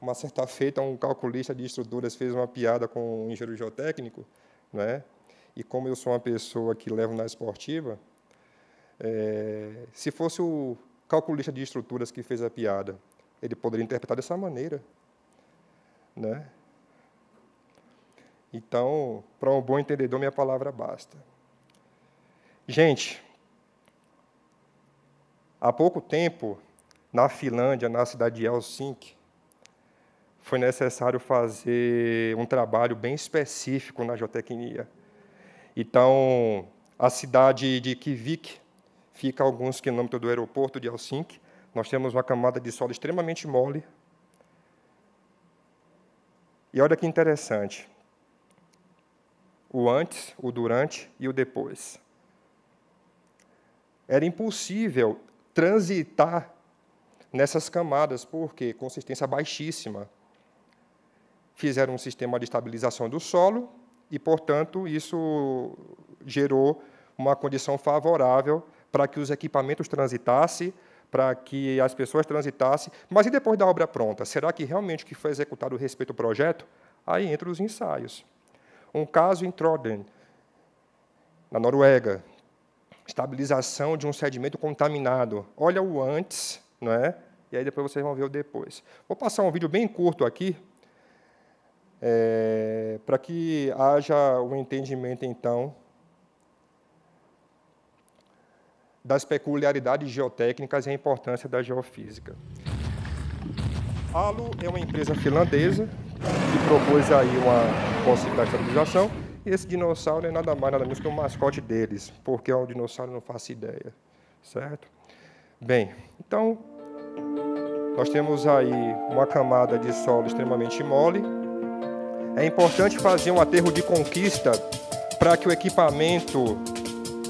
Uma certa feita, um calculista de estruturas fez uma piada com um engenheiro geotécnico, né? e como eu sou uma pessoa que levo na esportiva, é, se fosse o calculista de estruturas que fez a piada, ele poderia interpretar dessa maneira. Né? Então, para um bom entendedor, minha palavra basta. Gente, há pouco tempo, na Finlândia, na cidade de Helsinki, foi necessário fazer um trabalho bem específico na geotecnia. Então, a cidade de Kivik fica a alguns quilômetros do aeroporto de Helsinki. Nós temos uma camada de solo extremamente mole. E olha que interessante. O antes, o durante e o depois. Era impossível transitar nessas camadas, porque consistência baixíssima fizeram um sistema de estabilização do solo e, portanto, isso gerou uma condição favorável para que os equipamentos transitassem, para que as pessoas transitassem. Mas e depois da obra pronta? Será que realmente que foi executado respeito ao projeto? Aí entram os ensaios. Um caso em Troden, na Noruega, estabilização de um sedimento contaminado. Olha o antes, não é? E aí depois vocês vão ver o depois. Vou passar um vídeo bem curto aqui é, para que haja o um entendimento, então, das peculiaridades geotécnicas e a importância da geofísica. Alu é uma empresa finlandesa que propôs aí uma possibilidade de estabilização. Esse dinossauro é nada mais nada menos que o mascote deles, porque é um dinossauro não faço ideia, certo? Bem, então nós temos aí uma camada de solo extremamente mole, é importante fazer um aterro de conquista para que o equipamento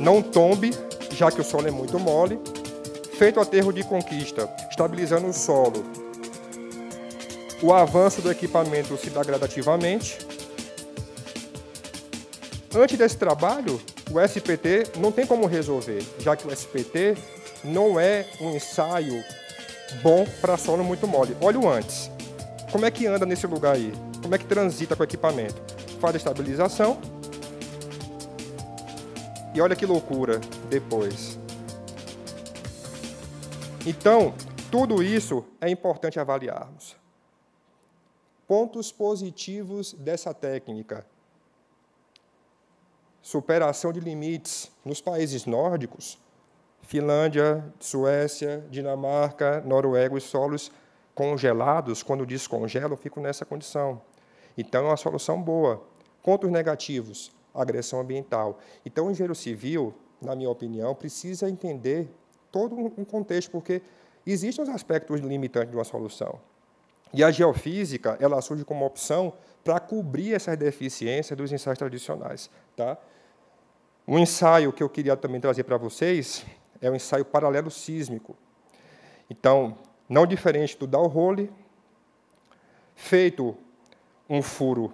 não tombe, já que o solo é muito mole. Feito o aterro de conquista, estabilizando o solo, o avanço do equipamento se dá gradativamente. Antes desse trabalho, o SPT não tem como resolver, já que o SPT não é um ensaio bom para solo muito mole. Olha o antes. Como é que anda nesse lugar aí? Como é que transita com o equipamento? Faz a estabilização. E olha que loucura depois. Então, tudo isso é importante avaliarmos. Pontos positivos dessa técnica: superação de limites nos países nórdicos, Finlândia, Suécia, Dinamarca, Noruega, os solos congelados, quando descongelam, ficam nessa condição. Então, é uma solução boa. os negativos, agressão ambiental. Então, o engenheiro civil, na minha opinião, precisa entender todo um contexto, porque existem os aspectos limitantes de uma solução. E a geofísica, ela surge como opção para cobrir essas deficiências dos ensaios tradicionais. Tá? Um ensaio que eu queria também trazer para vocês é o um ensaio paralelo sísmico. Então, não diferente do Dalhole, feito um furo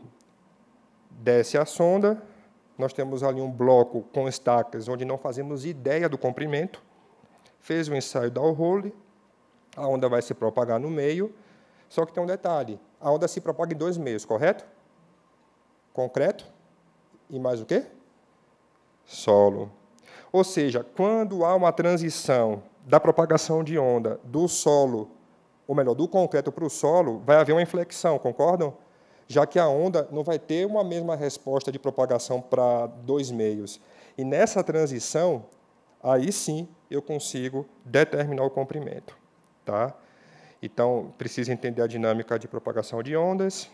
desce a sonda, nós temos ali um bloco com estacas onde não fazemos ideia do comprimento, fez o ensaio da roll, a onda vai se propagar no meio, só que tem um detalhe, a onda se propaga em dois meios, correto? Concreto e mais o quê? Solo. Ou seja, quando há uma transição da propagação de onda do solo, ou melhor, do concreto para o solo, vai haver uma inflexão, concordam? já que a onda não vai ter uma mesma resposta de propagação para dois meios. E nessa transição, aí sim eu consigo determinar o comprimento. Tá? Então, precisa entender a dinâmica de propagação de ondas.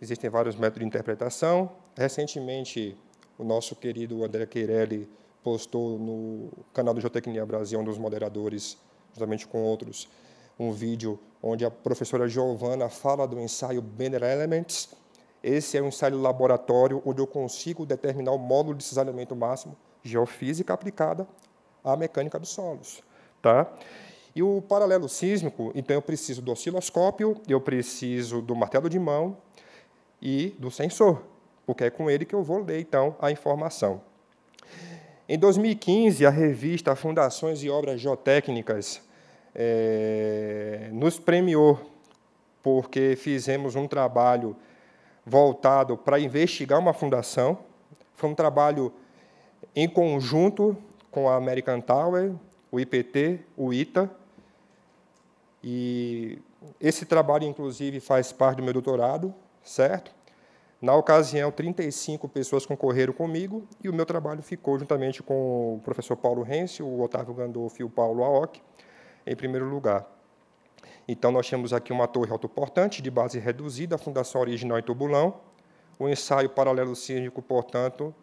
Existem vários métodos de interpretação. Recentemente, o nosso querido André Queirelli postou no canal do Geotecnia Brasil, um dos moderadores, juntamente com outros, um vídeo onde a professora Giovana fala do ensaio Banner Elements. Esse é um ensaio laboratório onde eu consigo determinar o módulo de cisalhamento máximo, geofísica aplicada à mecânica dos solos. Tá? E o paralelo sísmico, então eu preciso do osciloscópio, eu preciso do martelo de mão e do sensor, porque é com ele que eu vou ler, então, a informação. Em 2015, a revista Fundações e Obras Geotécnicas é, nos premiou porque fizemos um trabalho voltado para investigar uma fundação. Foi um trabalho em conjunto com a American Tower, o IPT, o ITA. E esse trabalho, inclusive, faz parte do meu doutorado, certo? Na ocasião, 35 pessoas concorreram comigo e o meu trabalho ficou juntamente com o professor Paulo Renzi, o Otávio Gandolfo e o Paulo Aoki, em primeiro lugar. Então, nós temos aqui uma torre autoportante de base reduzida, a fundação original em tubulão. O ensaio paralelo sísmico, portanto,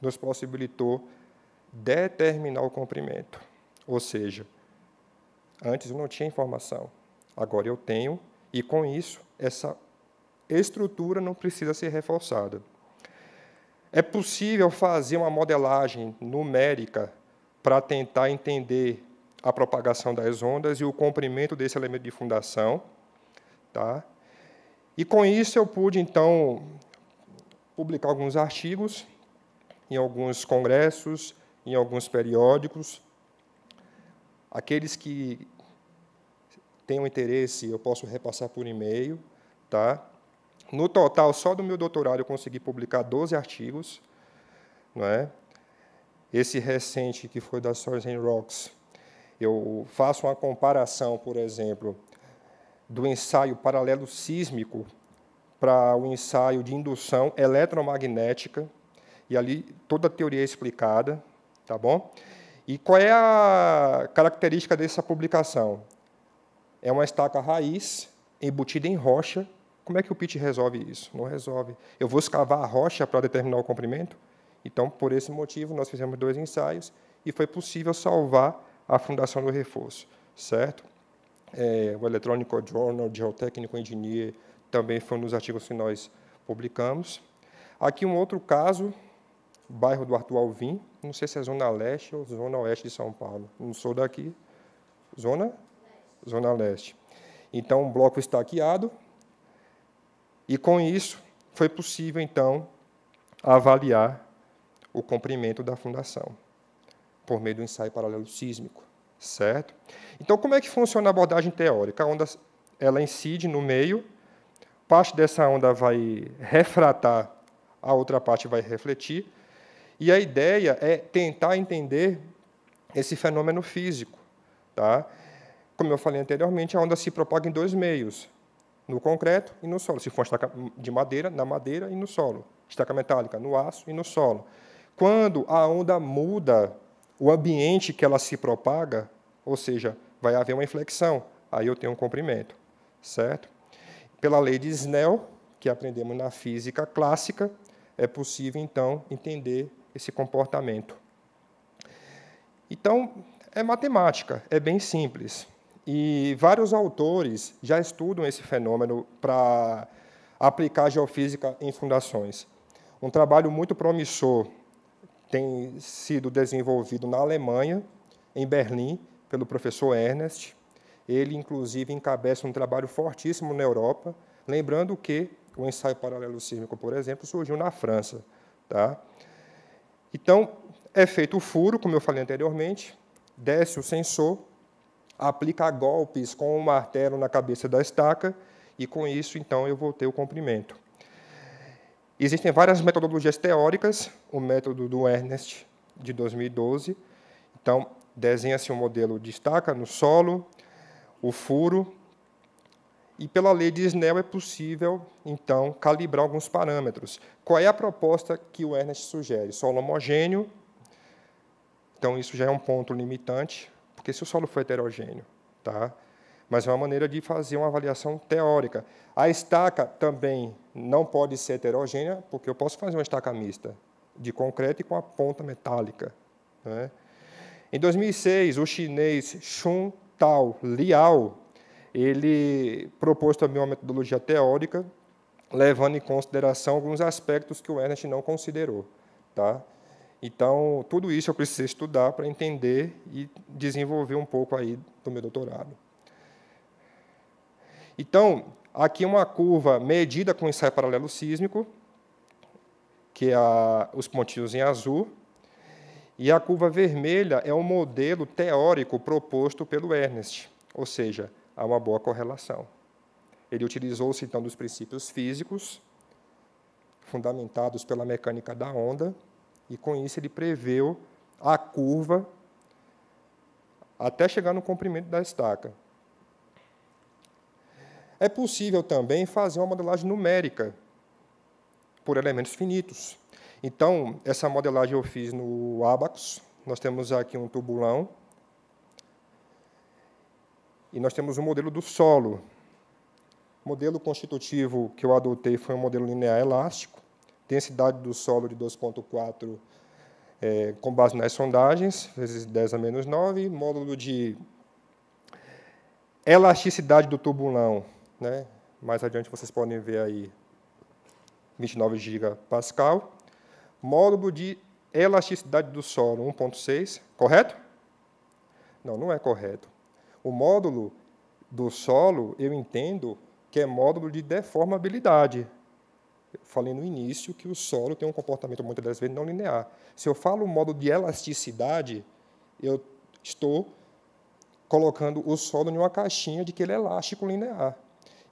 nos possibilitou determinar o comprimento. Ou seja, antes eu não tinha informação, agora eu tenho, e com isso, essa estrutura não precisa ser reforçada. É possível fazer uma modelagem numérica para tentar entender a propagação das ondas e o comprimento desse elemento de fundação. Tá? E com isso eu pude, então, publicar alguns artigos em alguns congressos, em alguns periódicos. Aqueles que tenham interesse, eu posso repassar por e-mail. Tá? No total, só do meu doutorado eu consegui publicar 12 artigos. Não é? Esse recente, que foi da Source Rocks, eu faço uma comparação, por exemplo, do ensaio paralelo sísmico para o ensaio de indução eletromagnética, e ali toda a teoria é explicada, tá bom? E qual é a característica dessa publicação? É uma estaca raiz embutida em rocha. Como é que o PIT resolve isso? Não resolve. Eu vou escavar a rocha para determinar o comprimento? Então, por esse motivo, nós fizemos dois ensaios e foi possível salvar a fundação do reforço, certo? É, o Electronic Journal, o Geotécnico Engineer, também foi um dos artigos que nós publicamos. Aqui um outro caso, bairro do Arthur Alvim, não sei se é Zona Leste ou Zona Oeste de São Paulo, não sou daqui, Zona? Leste. Zona Leste. Então, um bloco estaqueado, e com isso foi possível, então, avaliar o comprimento da fundação por meio do ensaio paralelo sísmico, certo? Então, como é que funciona a abordagem teórica? A onda ela incide no meio, parte dessa onda vai refratar, a outra parte vai refletir, e a ideia é tentar entender esse fenômeno físico, tá? Como eu falei anteriormente, a onda se propaga em dois meios, no concreto e no solo. Se for estaca de madeira, na madeira e no solo. Estaca metálica, no aço e no solo. Quando a onda muda o ambiente que ela se propaga, ou seja, vai haver uma inflexão, aí eu tenho um comprimento, certo? Pela lei de Snell, que aprendemos na física clássica, é possível então entender esse comportamento. Então, é matemática, é bem simples. E vários autores já estudam esse fenômeno para aplicar geofísica em fundações. Um trabalho muito promissor tem sido desenvolvido na Alemanha, em Berlim, pelo professor Ernest. Ele, inclusive, encabeça um trabalho fortíssimo na Europa, lembrando que o ensaio paralelo sísmico, por exemplo, surgiu na França. Tá? Então, é feito o furo, como eu falei anteriormente, desce o sensor, aplica golpes com o um martelo na cabeça da estaca, e com isso, então, eu vou ter o comprimento. Existem várias metodologias teóricas, o método do Ernest, de 2012. Então, desenha-se um modelo de estaca no solo, o furo, e pela lei de Snell é possível, então, calibrar alguns parâmetros. Qual é a proposta que o Ernest sugere? Solo homogêneo, então isso já é um ponto limitante, porque se o solo for heterogêneo, tá? mas é uma maneira de fazer uma avaliação teórica. A estaca também não pode ser heterogênea, porque eu posso fazer uma estaca mista, de concreto e com a ponta metálica. Né? Em 2006, o chinês Shun Tao Liao ele propôs também uma metodologia teórica, levando em consideração alguns aspectos que o Ernest não considerou. Tá? Então, tudo isso eu precisei estudar para entender e desenvolver um pouco aí do meu doutorado. Então, aqui uma curva medida com ensaio paralelo sísmico, que é a, os pontinhos em azul, e a curva vermelha é um modelo teórico proposto pelo Ernest, ou seja, há uma boa correlação. Ele utilizou-se, então, dos princípios físicos, fundamentados pela mecânica da onda, e com isso ele preveu a curva até chegar no comprimento da estaca. É possível também fazer uma modelagem numérica por elementos finitos. Então, essa modelagem eu fiz no Abacus. Nós temos aqui um tubulão. E nós temos um modelo do solo. O modelo constitutivo que eu adotei foi um modelo linear elástico. Densidade do solo de 2,4 é, com base nas sondagens, vezes 10 a menos 9. Módulo de elasticidade do tubulão né? Mais adiante vocês podem ver aí 29 GPa Módulo de elasticidade do solo 1.6, correto? Não, não é correto. O módulo do solo, eu entendo que é módulo de deformabilidade. Eu falei no início que o solo tem um comportamento muitas das vezes não linear. Se eu falo módulo de elasticidade, eu estou colocando o solo em uma caixinha de que ele é elástico linear.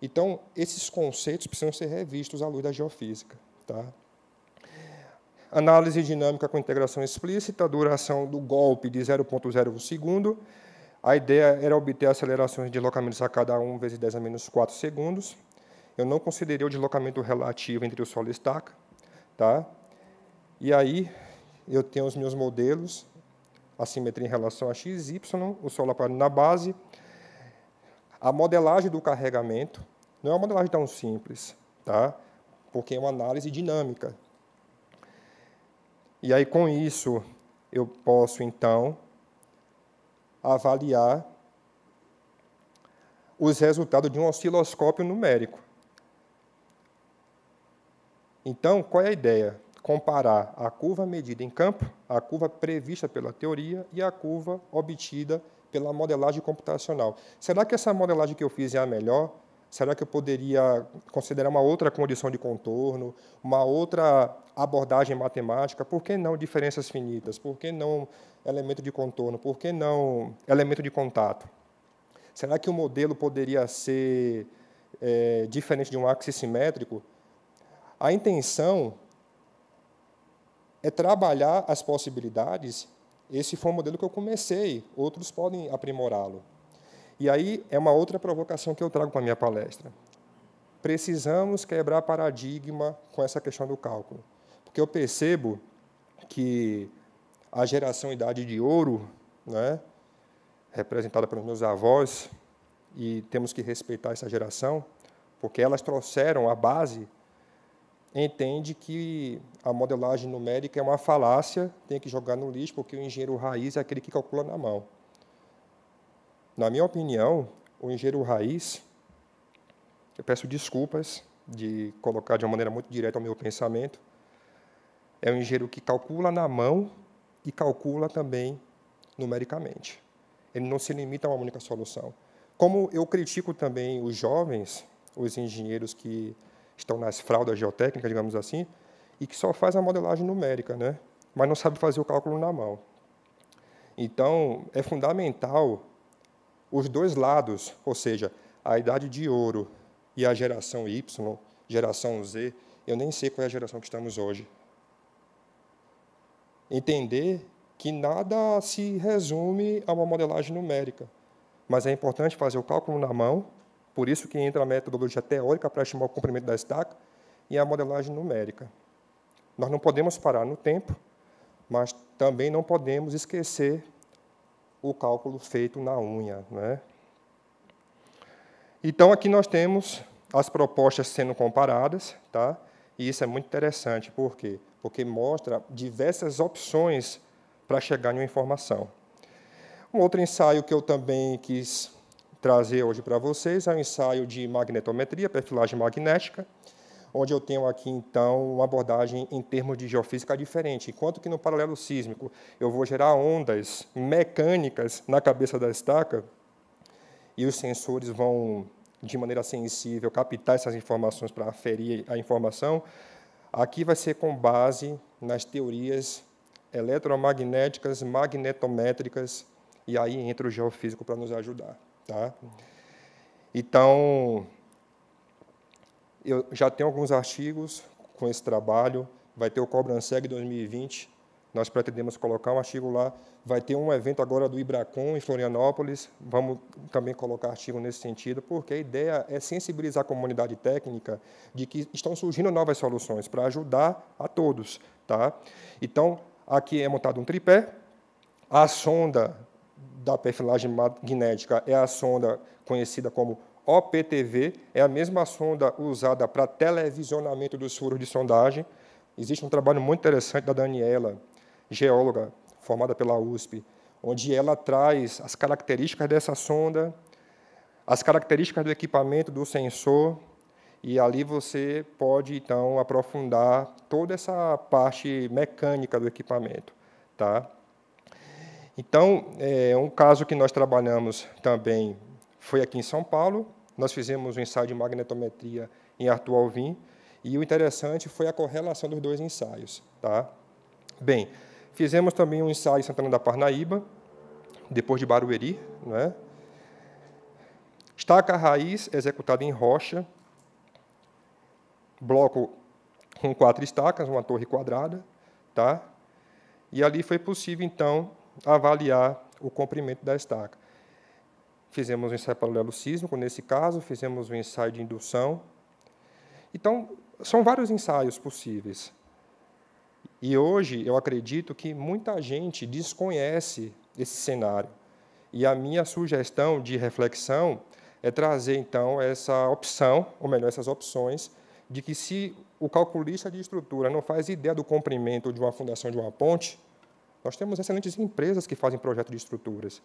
Então, esses conceitos precisam ser revistos à luz da geofísica. Tá? Análise dinâmica com integração explícita, duração do golpe de 0,01 segundo. A ideia era obter acelerações de deslocamentos a cada 1 vezes 10 a menos 4 segundos. Eu não considerei o deslocamento relativo entre o solo e a estaca. Tá? E aí, eu tenho os meus modelos, a simetria em relação a x, y, o solo aparece na base, a modelagem do carregamento, não é uma modelagem tão simples, tá? Porque é uma análise dinâmica. E aí, com isso, eu posso, então, avaliar os resultados de um osciloscópio numérico. Então, qual é a ideia? Comparar a curva medida em campo, a curva prevista pela teoria e a curva obtida pela modelagem computacional. Será que essa modelagem que eu fiz é a melhor? Será que eu poderia considerar uma outra condição de contorno, uma outra abordagem matemática? Por que não diferenças finitas? Por que não elemento de contorno? Por que não elemento de contato? Será que o modelo poderia ser é, diferente de um axis simétrico? A intenção é trabalhar as possibilidades. Esse foi o modelo que eu comecei, outros podem aprimorá-lo. E aí é uma outra provocação que eu trago para a minha palestra. Precisamos quebrar paradigma com essa questão do cálculo. Porque eu percebo que a geração Idade de Ouro, né, representada pelos meus avós, e temos que respeitar essa geração, porque elas trouxeram a base, entende que a modelagem numérica é uma falácia, tem que jogar no lixo, porque o engenheiro raiz é aquele que calcula na mão. Na minha opinião, o engenheiro raiz, eu peço desculpas de colocar de uma maneira muito direta o meu pensamento, é um engenheiro que calcula na mão e calcula também numericamente. Ele não se limita a uma única solução. Como eu critico também os jovens, os engenheiros que estão nas fraldas geotécnicas, digamos assim, e que só faz a modelagem numérica, né? mas não sabe fazer o cálculo na mão. Então, é fundamental os dois lados, ou seja, a idade de ouro e a geração Y, geração Z, eu nem sei qual é a geração que estamos hoje. Entender que nada se resume a uma modelagem numérica, mas é importante fazer o cálculo na mão, por isso que entra a metodologia teórica para estimar o comprimento da estaca e a modelagem numérica. Nós não podemos parar no tempo, mas também não podemos esquecer o cálculo feito na unha. Né? Então, aqui nós temos as propostas sendo comparadas, tá? e isso é muito interessante, por quê? Porque mostra diversas opções para chegar em uma informação. Um outro ensaio que eu também quis trazer hoje para vocês é o um ensaio de magnetometria, perfilagem magnética, onde eu tenho aqui, então, uma abordagem em termos de geofísica diferente. Enquanto que no paralelo sísmico eu vou gerar ondas mecânicas na cabeça da estaca e os sensores vão, de maneira sensível, captar essas informações para aferir a informação, aqui vai ser com base nas teorias eletromagnéticas, magnetométricas, e aí entra o geofísico para nos ajudar. Tá? Então, eu já tenho alguns artigos com esse trabalho, vai ter o Cobranseg 2020, nós pretendemos colocar um artigo lá, vai ter um evento agora do Ibracon em Florianópolis, vamos também colocar artigo nesse sentido, porque a ideia é sensibilizar a comunidade técnica de que estão surgindo novas soluções para ajudar a todos. Tá? Então, aqui é montado um tripé, a sonda da perfilagem magnética é a sonda conhecida como OPTV é a mesma sonda usada para televisionamento dos furos de sondagem. Existe um trabalho muito interessante da Daniela, geóloga formada pela USP, onde ela traz as características dessa sonda, as características do equipamento, do sensor, e ali você pode, então, aprofundar toda essa parte mecânica do equipamento. Tá? Então, é um caso que nós trabalhamos também foi aqui em São Paulo, nós fizemos um ensaio de magnetometria em Arthur Alvim, e o interessante foi a correlação dos dois ensaios. Tá? Bem, fizemos também um ensaio em Santana da Parnaíba, depois de Barueri. Né? Estaca raiz executada em rocha, bloco com quatro estacas, uma torre quadrada. Tá? E ali foi possível, então, avaliar o comprimento da estaca fizemos um ensaio paralelo sísmico, nesse caso, fizemos um ensaio de indução. Então, são vários ensaios possíveis. E hoje eu acredito que muita gente desconhece esse cenário. E a minha sugestão de reflexão é trazer então essa opção, ou melhor, essas opções, de que se o calculista de estrutura não faz ideia do comprimento de uma fundação de uma ponte, nós temos excelentes empresas que fazem projeto de estruturas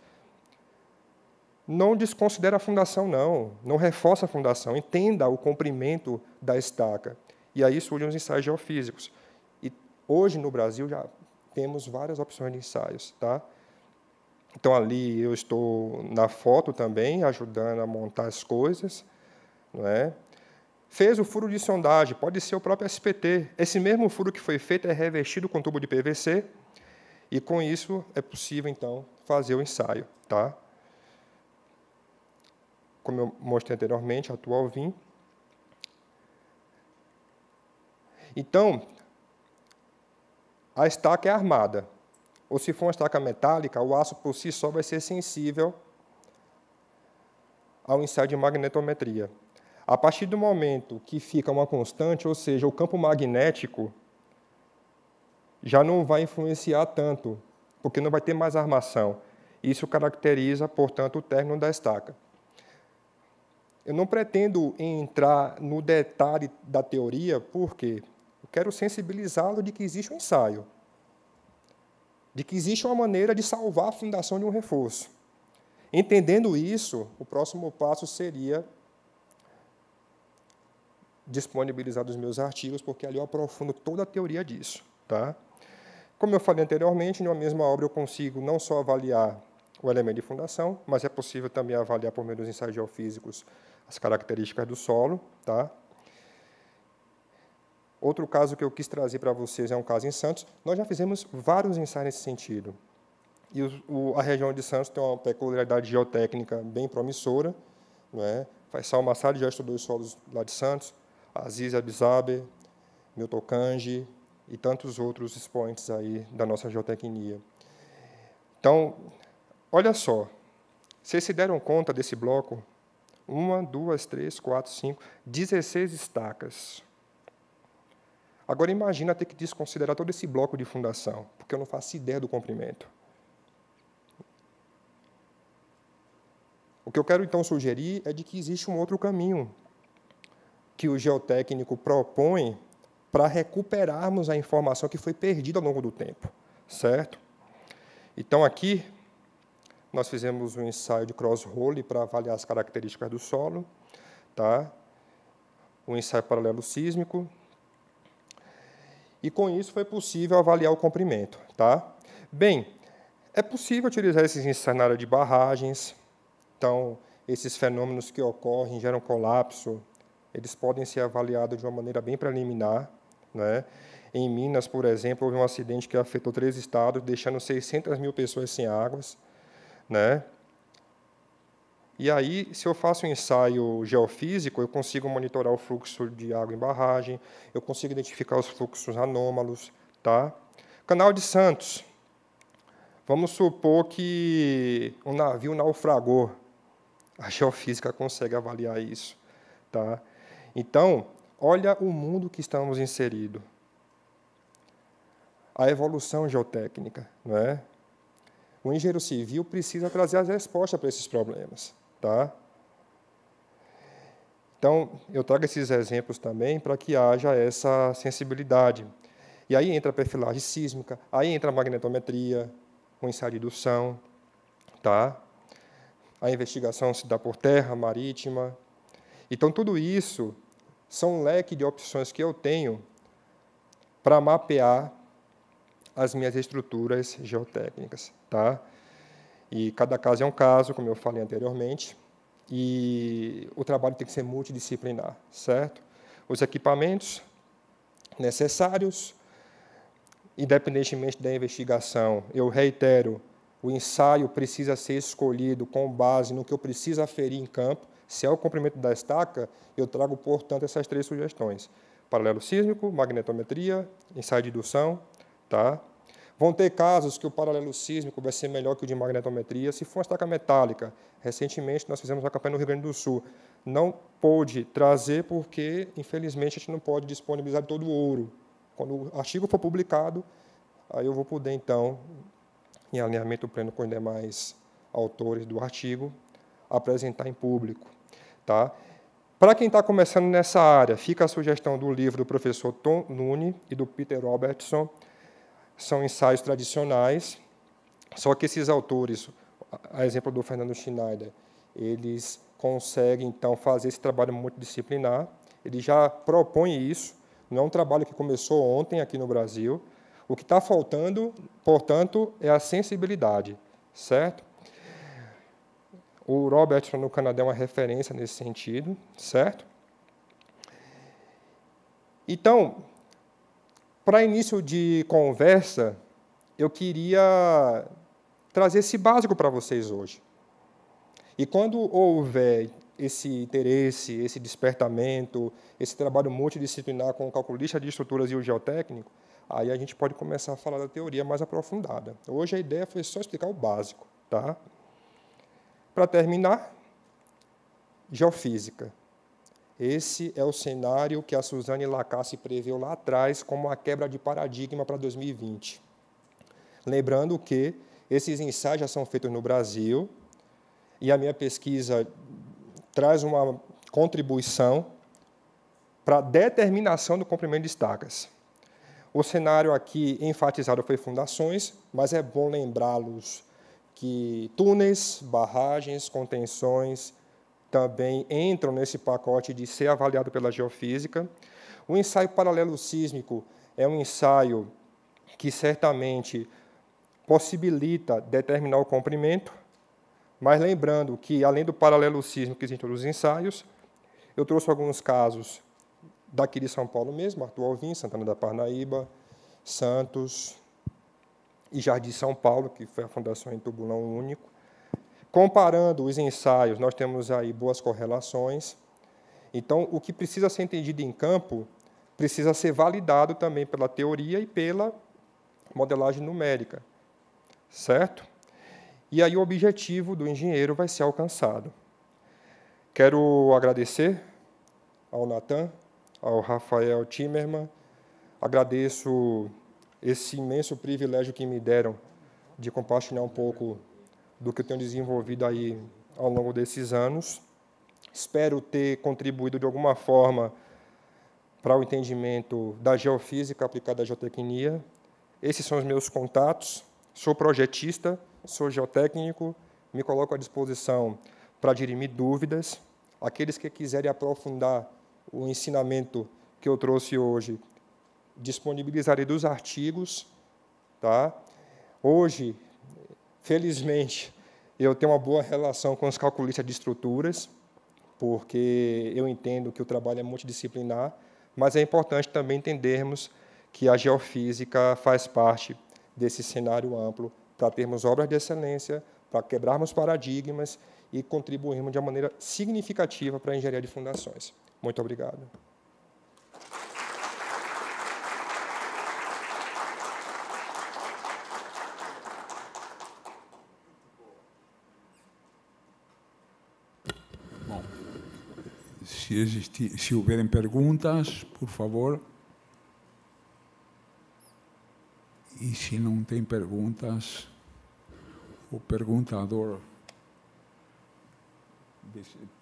não desconsidera a fundação, não. Não reforça a fundação. Entenda o comprimento da estaca. E aí surgem os ensaios geofísicos. E hoje, no Brasil, já temos várias opções de ensaios. Tá? Então, ali eu estou na foto também, ajudando a montar as coisas. Não é? Fez o furo de sondagem, pode ser o próprio SPT. Esse mesmo furo que foi feito é revestido com tubo de PVC, e com isso é possível, então, fazer o ensaio. Tá? como eu mostrei anteriormente, atual VIN. Então, a estaca é armada, ou se for uma estaca metálica, o aço por si só vai ser sensível ao ensaio de magnetometria. A partir do momento que fica uma constante, ou seja, o campo magnético já não vai influenciar tanto, porque não vai ter mais armação. Isso caracteriza, portanto, o término da estaca. Eu não pretendo entrar no detalhe da teoria, porque eu quero sensibilizá-lo de que existe um ensaio, de que existe uma maneira de salvar a fundação de um reforço. Entendendo isso, o próximo passo seria disponibilizar os meus artigos, porque ali eu aprofundo toda a teoria disso. Tá? Como eu falei anteriormente, em uma mesma obra eu consigo não só avaliar o elemento de fundação, mas é possível também avaliar por meio dos ensaios geofísicos as características do solo. Tá? Outro caso que eu quis trazer para vocês é um caso em Santos. Nós já fizemos vários ensaios nesse sentido. E o, a região de Santos tem uma peculiaridade geotécnica bem promissora. Não é? Faisal Massari já estudou os solos lá de Santos, Aziz Abizabe, Milton Kanji e tantos outros expoentes aí da nossa geotecnia. Então, olha só, vocês se deram conta desse bloco uma, duas, três, quatro, cinco, 16 estacas. Agora imagina ter que desconsiderar todo esse bloco de fundação, porque eu não faço ideia do comprimento. O que eu quero então sugerir é de que existe um outro caminho que o geotécnico propõe para recuperarmos a informação que foi perdida ao longo do tempo, certo? Então aqui nós fizemos um ensaio de cross-role para avaliar as características do solo, tá? um ensaio paralelo sísmico. E com isso foi possível avaliar o comprimento. Tá? Bem, é possível utilizar esses ensaios na área de barragens. Então, esses fenômenos que ocorrem, geram colapso, eles podem ser avaliados de uma maneira bem preliminar. Né? Em Minas, por exemplo, houve um acidente que afetou três estados, deixando 600 mil pessoas sem águas né? E aí, se eu faço um ensaio geofísico, eu consigo monitorar o fluxo de água em barragem, eu consigo identificar os fluxos anômalos, tá? Canal de Santos. Vamos supor que um navio naufragou. A geofísica consegue avaliar isso, tá? Então, olha o mundo que estamos inserido. A evolução geotécnica, não é? O engenheiro civil precisa trazer as respostas para esses problemas. Tá? Então, eu trago esses exemplos também para que haja essa sensibilidade. E aí entra a perfilagem sísmica, aí entra a magnetometria, o ensaio de indução, tá? a investigação se dá por terra, marítima. Então, tudo isso são um leque de opções que eu tenho para mapear as minhas estruturas geotécnicas, tá? E cada caso é um caso, como eu falei anteriormente, e o trabalho tem que ser multidisciplinar, certo? Os equipamentos necessários, independentemente da investigação, eu reitero, o ensaio precisa ser escolhido com base no que eu preciso aferir em campo. Se é o comprimento da estaca, eu trago, portanto, essas três sugestões: paralelo sísmico, magnetometria, ensaio de indução, tá? Vão ter casos que o paralelo sísmico vai ser melhor que o de magnetometria. Se for uma estaca metálica, recentemente nós fizemos uma campanha no Rio Grande do Sul. Não pôde trazer porque, infelizmente, a gente não pode disponibilizar todo o ouro. Quando o artigo for publicado, aí eu vou poder, então, em alinhamento pleno com os demais autores do artigo, apresentar em público. Tá? Para quem está começando nessa área, fica a sugestão do livro do professor Tom Nune e do Peter Robertson, são ensaios tradicionais, só que esses autores, a exemplo do Fernando Schneider, eles conseguem, então, fazer esse trabalho multidisciplinar, ele já propõe isso, não é um trabalho que começou ontem aqui no Brasil, o que está faltando, portanto, é a sensibilidade, certo? O Robertson no Canadá é uma referência nesse sentido, certo? Então, para início de conversa, eu queria trazer esse básico para vocês hoje. E quando houver esse interesse, esse despertamento, esse trabalho multidisciplinar com o calculista de estruturas e o geotécnico, aí a gente pode começar a falar da teoria mais aprofundada. Hoje a ideia foi só explicar o básico, tá? Para terminar, geofísica. Esse é o cenário que a Suzane Lacasse preveu lá atrás como a quebra de paradigma para 2020. Lembrando que esses ensaios já são feitos no Brasil e a minha pesquisa traz uma contribuição para a determinação do comprimento de estacas. O cenário aqui enfatizado foi fundações, mas é bom lembrá-los que túneis, barragens, contenções, também entram nesse pacote de ser avaliado pela geofísica. O ensaio paralelo sísmico é um ensaio que certamente possibilita determinar o comprimento, mas lembrando que, além do paralelo sísmico que todos os ensaios, eu trouxe alguns casos daqui de São Paulo mesmo, Arthur Alvim, Santana da Parnaíba, Santos e Jardim São Paulo, que foi a fundação em Tubulão Único. Comparando os ensaios, nós temos aí boas correlações. Então, o que precisa ser entendido em campo precisa ser validado também pela teoria e pela modelagem numérica, certo? E aí o objetivo do engenheiro vai ser alcançado. Quero agradecer ao Natan, ao Rafael Timerman, agradeço esse imenso privilégio que me deram de compartilhar um pouco do que eu tenho desenvolvido aí ao longo desses anos. Espero ter contribuído de alguma forma para o entendimento da geofísica aplicada à geotecnia. Esses são os meus contatos. Sou projetista, sou geotécnico, me coloco à disposição para dirimir dúvidas. Aqueles que quiserem aprofundar o ensinamento que eu trouxe hoje, disponibilizarei dos artigos, tá? Hoje Felizmente, eu tenho uma boa relação com os calculistas de estruturas, porque eu entendo que o trabalho é multidisciplinar, mas é importante também entendermos que a geofísica faz parte desse cenário amplo para termos obras de excelência, para quebrarmos paradigmas e contribuirmos de uma maneira significativa para a engenharia de fundações. Muito obrigado. se, existir, se houverem perguntas, por favor. E se não tem perguntas, o perguntador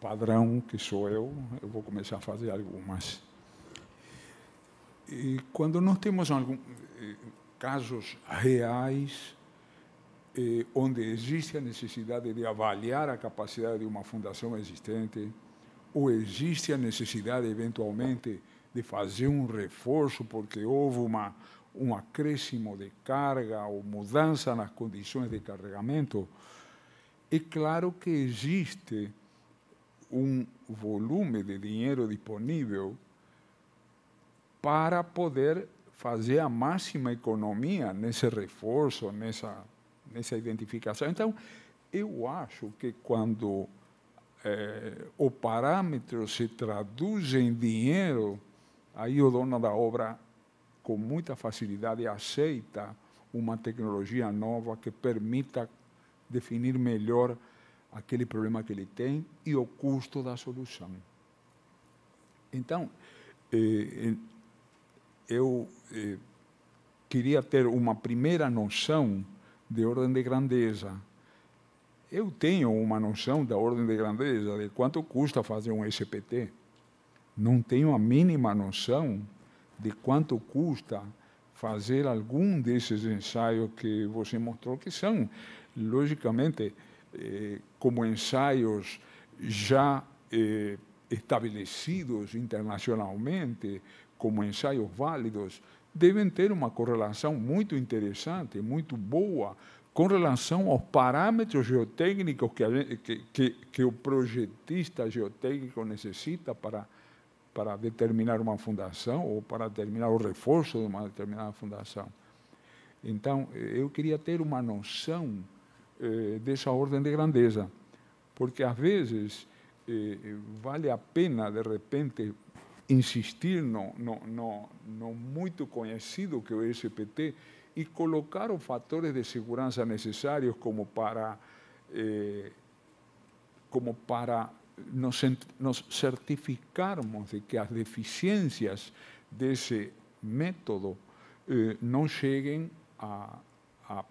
padrão que sou eu, eu vou começar a fazer algumas. E quando nós temos algum, eh, casos reais eh, onde existe a necessidade de avaliar a capacidade de uma fundação existente, ou existe a necessidade, eventualmente, de fazer um reforço porque houve uma, um acréscimo de carga ou mudança nas condições de carregamento, é claro que existe um volume de dinheiro disponível para poder fazer a máxima economia nesse reforço, nessa, nessa identificação. Então, eu acho que quando é, o parâmetro se traduz em dinheiro, aí o dono da obra, com muita facilidade, aceita uma tecnologia nova que permita definir melhor aquele problema que ele tem e o custo da solução. Então, eh, eu eh, queria ter uma primeira noção de ordem de grandeza eu tenho uma noção da ordem de grandeza, de quanto custa fazer um SPT. Não tenho a mínima noção de quanto custa fazer algum desses ensaios que você mostrou, que são, logicamente, eh, como ensaios já eh, estabelecidos internacionalmente, como ensaios válidos, devem ter uma correlação muito interessante, muito boa com relação aos parâmetros geotécnicos que, que, que, que o projetista geotécnico necessita para, para determinar uma fundação ou para determinar o reforço de uma determinada fundação. Então, eu queria ter uma noção eh, dessa ordem de grandeza, porque às vezes eh, vale a pena, de repente, insistir no, no, no, no muito conhecido que é o SPT, y colocaron factores de seguridad necesarios como para, eh, como para nos, nos de que las deficiencias de ese método eh, no lleguen a, a,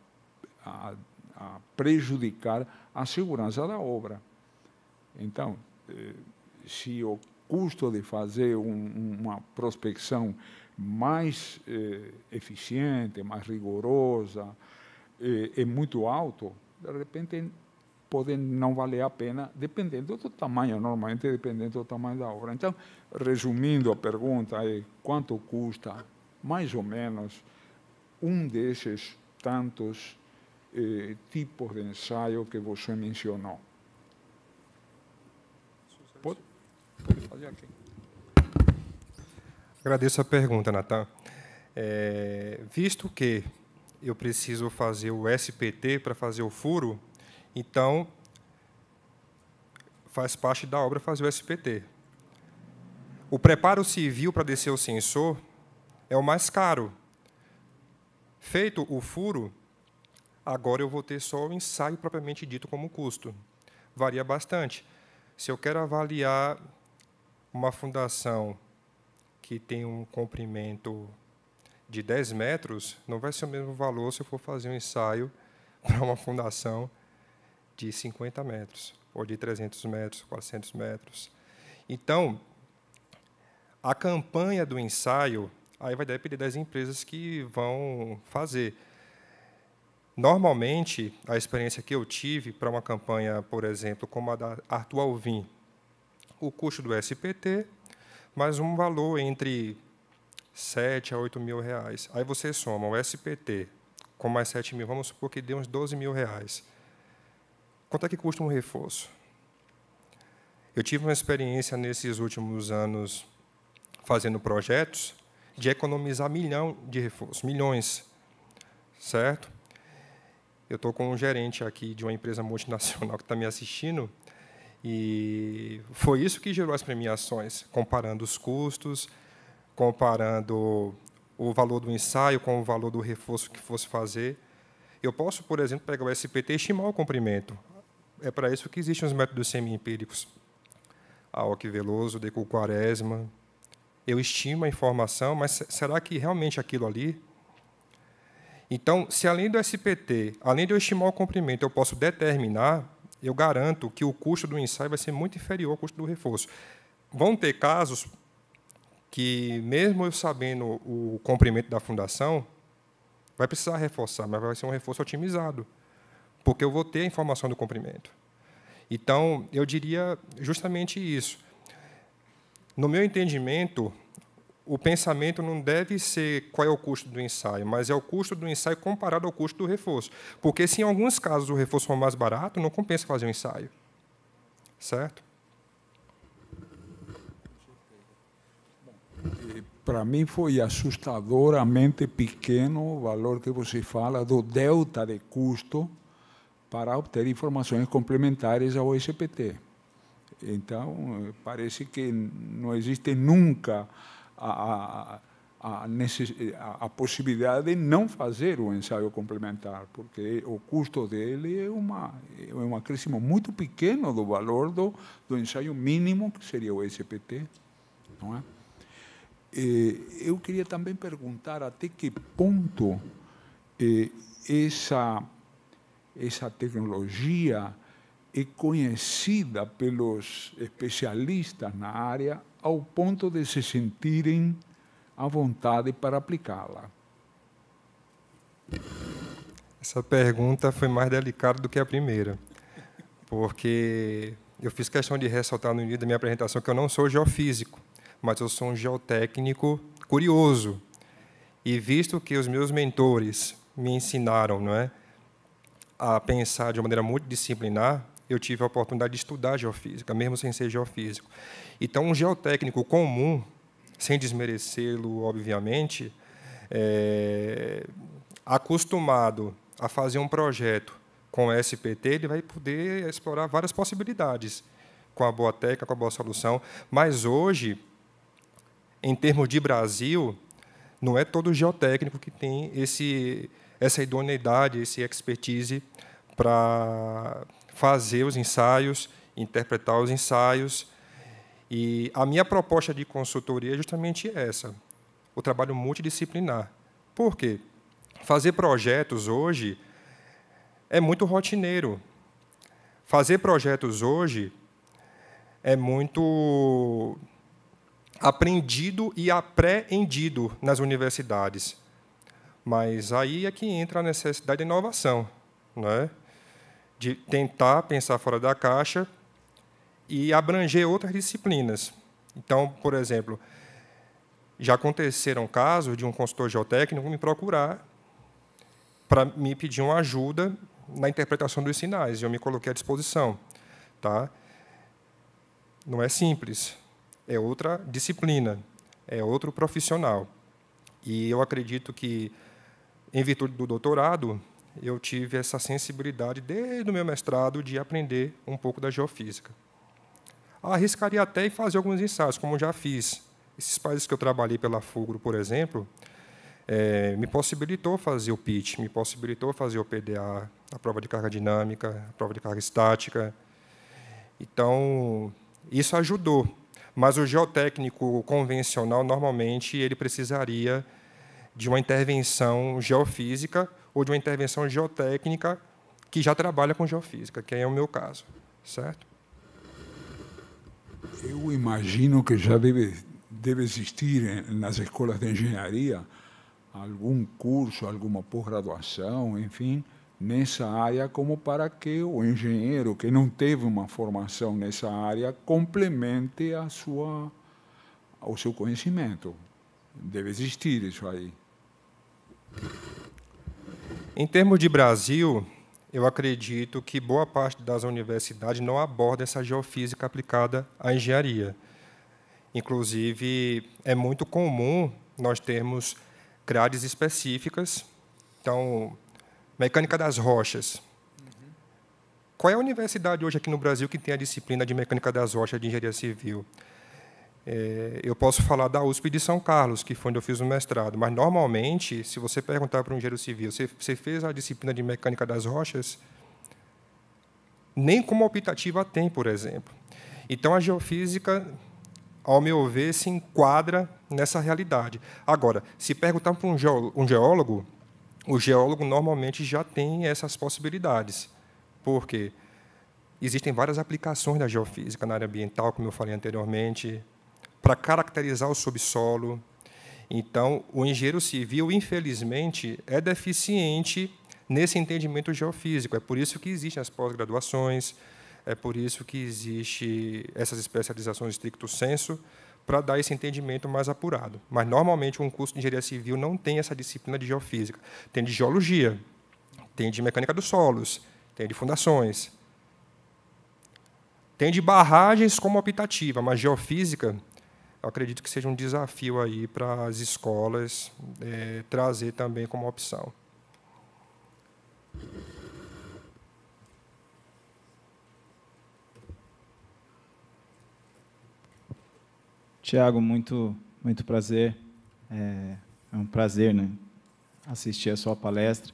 a, a prejudicar a obra. Entonces, eh, si o custo de hacer una prospección, mais eh, eficiente, mais rigorosa eh, é muito alto, de repente podem não valer a pena, dependendo do tamanho, normalmente dependendo do tamanho da obra. Então, resumindo a pergunta, é quanto custa, mais ou menos, um desses tantos eh, tipos de ensaio que você mencionou? Pode? Pode fazer aqui. Agradeço a pergunta, Natan. É, visto que eu preciso fazer o SPT para fazer o furo, então faz parte da obra fazer o SPT. O preparo civil para descer o sensor é o mais caro. Feito o furo, agora eu vou ter só o ensaio propriamente dito como custo. Varia bastante. Se eu quero avaliar uma fundação que tem um comprimento de 10 metros, não vai ser o mesmo valor se eu for fazer um ensaio para uma fundação de 50 metros, ou de 300 metros, 400 metros. Então, a campanha do ensaio, aí vai depender das empresas que vão fazer. Normalmente, a experiência que eu tive para uma campanha, por exemplo, como a da Arthur Alvim, o custo do SPT mas um valor entre 7 a 8 mil reais. Aí você soma o SPT com mais 7 mil, vamos supor que dê uns 12 mil reais. Quanto é que custa um reforço? Eu tive uma experiência nesses últimos anos fazendo projetos de economizar milhão de reforços, milhões, certo? Eu estou com um gerente aqui de uma empresa multinacional que está me assistindo e foi isso que gerou as premiações, comparando os custos, comparando o valor do ensaio com o valor do reforço que fosse fazer. Eu posso, por exemplo, pegar o SPT e estimar o comprimento. É para isso que existem os métodos semi-empíricos. Aoc Veloso, Deco Quaresma. Eu estimo a informação, mas será que realmente aquilo ali então, se além do SPT, além de eu estimar o comprimento, eu posso determinar, eu garanto que o custo do ensaio vai ser muito inferior ao custo do reforço. Vão ter casos que, mesmo eu sabendo o comprimento da fundação, vai precisar reforçar, mas vai ser um reforço otimizado, porque eu vou ter a informação do comprimento. Então, eu diria justamente isso. No meu entendimento, o pensamento não deve ser qual é o custo do ensaio, mas é o custo do ensaio comparado ao custo do reforço. Porque se em alguns casos o reforço for mais barato, não compensa fazer o ensaio. Certo? Para mim foi assustadoramente pequeno o valor que você fala do delta de custo para obter informações complementares ao SPT. Então, eh, parece que não existe nunca a, a, a, possibilidade de não fazer o ensaio complementar, porque o custo dele é, uma, é um acréscimo muito pequeno do valor do, do ensaio mínimo, que seria o SPT. Não é? E, eu queria também perguntar até que ponto essa, essa tecnologia é conhecida pelos especialistas na área ao ponto de se sentirem à vontade para aplicá-la? Essa pergunta foi mais delicada do que a primeira, porque eu fiz questão de ressaltar no início da minha apresentação que eu não sou geofísico, mas eu sou um geotécnico curioso. E visto que os meus mentores me ensinaram, não é, a pensar de uma maneira muito disciplinar, eu tive a oportunidade de estudar geofísica, mesmo sem ser geofísico. Então, um geotécnico comum, sem desmerecê-lo, obviamente, é, acostumado a fazer um projeto com SPT, ele vai poder explorar várias possibilidades com a boa técnica, com a boa solução. Mas hoje, em termos de Brasil, não é todo geotécnico que tem esse, essa idoneidade, esse expertise para fazer os ensaios, interpretar os ensaios. E a minha proposta de consultoria é justamente essa: o trabalho multidisciplinar. Por quê? Fazer projetos hoje é muito rotineiro. Fazer projetos hoje é muito aprendido e apreendido nas universidades. Mas aí é que entra a necessidade de inovação, não é? de tentar pensar fora da caixa e abranger outras disciplinas. Então, por exemplo, já aconteceram casos de um consultor geotécnico me procurar para me pedir uma ajuda na interpretação dos sinais, e eu me coloquei à disposição. Tá? Não é simples, é outra disciplina, é outro profissional. E eu acredito que, em virtude do doutorado, eu tive essa sensibilidade desde o meu mestrado de aprender um pouco da geofísica. Arriscaria até e fazer alguns ensaios, como já fiz. Esses países que eu trabalhei pela Fugro, por exemplo, é, me possibilitou fazer o PIT, me possibilitou fazer o PDA, a prova de carga dinâmica, a prova de carga estática. Então, isso ajudou. Mas o geotécnico convencional, normalmente, ele precisaria de uma intervenção geofísica ou de uma intervenção geotécnica que já trabalha com geofísica, que é o meu caso, certo? Eu imagino que já deve, deve existir nas escolas de engenharia algum curso, alguma pós-graduação, enfim, nessa área, como para que o engenheiro que não teve uma formação nessa área complemente a sua, o seu conhecimento. Deve existir isso aí. Em termos de Brasil, eu acredito que boa parte das universidades não aborda essa geofísica aplicada à engenharia. Inclusive, é muito comum nós termos grades específicas. Então, mecânica das rochas. Qual é a universidade hoje aqui no Brasil que tem a disciplina de mecânica das rochas de engenharia civil? É, eu posso falar da USP de São Carlos, que foi onde eu fiz o mestrado, mas normalmente, se você perguntar para um engenheiro civil, você, você fez a disciplina de mecânica das rochas? Nem como optativa tem, por exemplo. Então a geofísica, ao meu ver, se enquadra nessa realidade. Agora, se perguntar para um geólogo, o geólogo normalmente já tem essas possibilidades. Por quê? Existem várias aplicações da geofísica na área ambiental, como eu falei anteriormente, para caracterizar o subsolo. Então, o engenheiro civil, infelizmente, é deficiente nesse entendimento geofísico. É por isso que existem as pós-graduações, é por isso que existe essas especializações de estricto senso, para dar esse entendimento mais apurado. Mas, normalmente, um curso de engenharia civil não tem essa disciplina de geofísica. Tem de geologia, tem de mecânica dos solos, tem de fundações, tem de barragens como optativa, mas geofísica acredito que seja um desafio aí para as escolas é, trazer também como opção. Tiago, muito, muito prazer. É, é, um prazer né, assistir a sua palestra.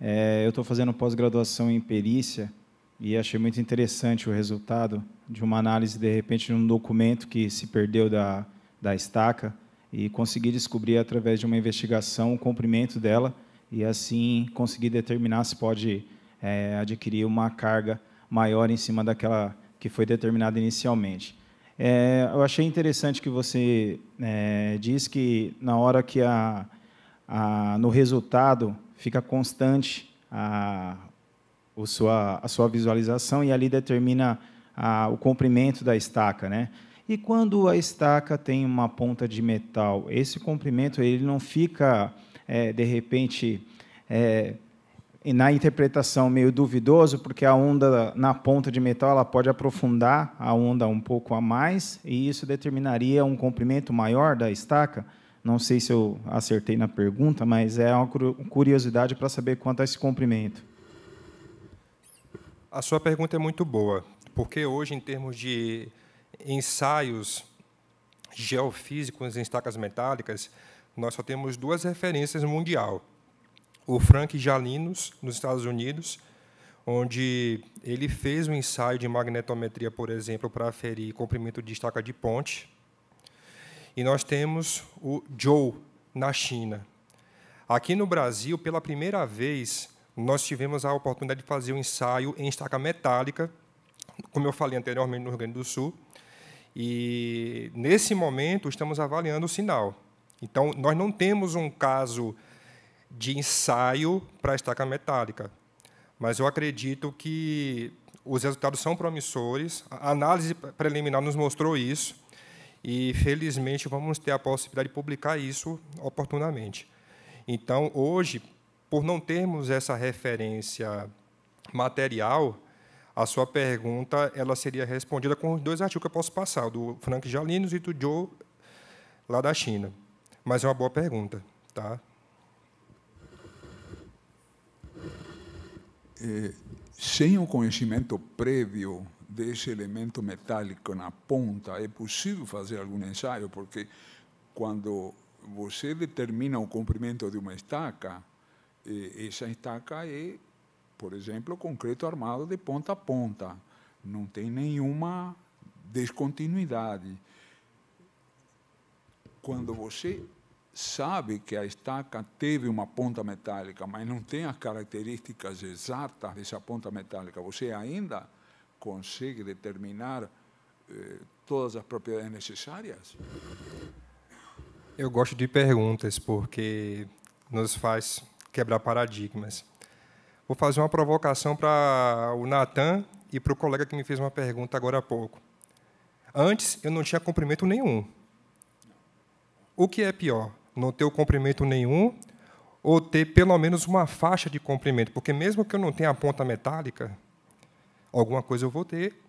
É, eu estou fazendo pós-graduação em perícia e achei muito interessante o resultado de uma análise, de repente, de um documento que se perdeu da, da estaca e conseguir descobrir através de uma investigação o comprimento dela e assim conseguir determinar se pode é, adquirir uma carga maior em cima daquela que foi determinada inicialmente. É, eu achei interessante que você é, que na hora que a, a no resultado fica constante a, o sua, a sua visualização e ali determina a, o comprimento da estaca, né? E quando a estaca tem uma ponta de metal, esse comprimento ele não fica é, de repente é, na interpretação meio duvidoso, porque a onda na ponta de metal ela pode aprofundar a onda um pouco a mais e isso determinaria um comprimento maior da estaca. Não sei se eu acertei na pergunta, mas é uma curiosidade para saber quanto é esse comprimento. A sua pergunta é muito boa, porque hoje, em termos de ensaios geofísicos em estacas metálicas, nós só temos duas referências mundial. O Frank Jalinos, nos Estados Unidos, onde ele fez um ensaio de magnetometria, por exemplo, para aferir comprimento de estaca de ponte. E nós temos o Joe, na China. Aqui no Brasil, pela primeira vez, nós tivemos a oportunidade de fazer um ensaio em estaca metálica, como eu falei anteriormente, no Rio Grande do Sul. E, nesse momento, estamos avaliando o sinal. Então, nós não temos um caso de ensaio para a estaca metálica, mas eu acredito que os resultados são promissores. A análise preliminar nos mostrou isso e, felizmente, vamos ter a possibilidade de publicar isso oportunamente. Então, hoje, por não termos essa referência material, a sua pergunta ela seria respondida com dois artigos que eu posso passar, o do Frank Jalinos e do Joe, lá da China. Mas é uma boa pergunta. Tá? É, sem o conhecimento prévio desse elemento metálico na ponta, é possível fazer algum ensaio, porque quando você determina o comprimento de uma estaca, eh, essa estaca é por exemplo, concreto armado de ponta a ponta. Não tem nenhuma descontinuidade. Quando você sabe que a estaca teve uma ponta metálica, mas não tem as características exatas dessa ponta metálica, você ainda consegue determinar eh, todas as propriedades necessárias? Eu gosto de perguntas porque nos faz quebrar paradigmas. Vou fazer uma provocação para o Natan e para o colega que me fez uma pergunta agora há pouco. Antes, eu não tinha cumprimento nenhum. O que é pior? Não ter o cumprimento nenhum ou ter pelo menos uma faixa de comprimento, porque mesmo que eu não tenha a ponta metálica, alguma coisa eu vou ter.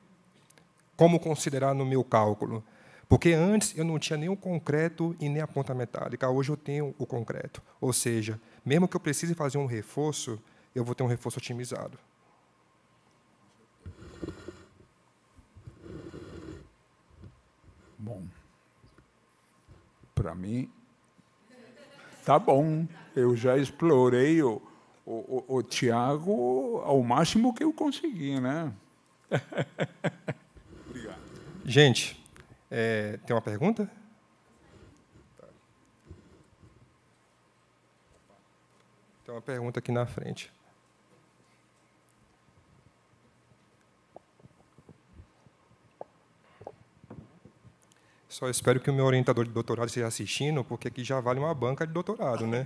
Como considerar no meu cálculo? Porque antes eu não tinha nem o concreto e nem a ponta metálica, hoje eu tenho o concreto. Ou seja, mesmo que eu precise fazer um reforço, eu vou ter um reforço otimizado. Bom, para mim, tá bom. Eu já explorei o, o, o, o Tiago ao máximo que eu consegui, né? Obrigado. Gente, é, tem uma pergunta? Tem uma pergunta aqui na frente. Só espero que o meu orientador de doutorado esteja assistindo, porque aqui já vale uma banca de doutorado, né?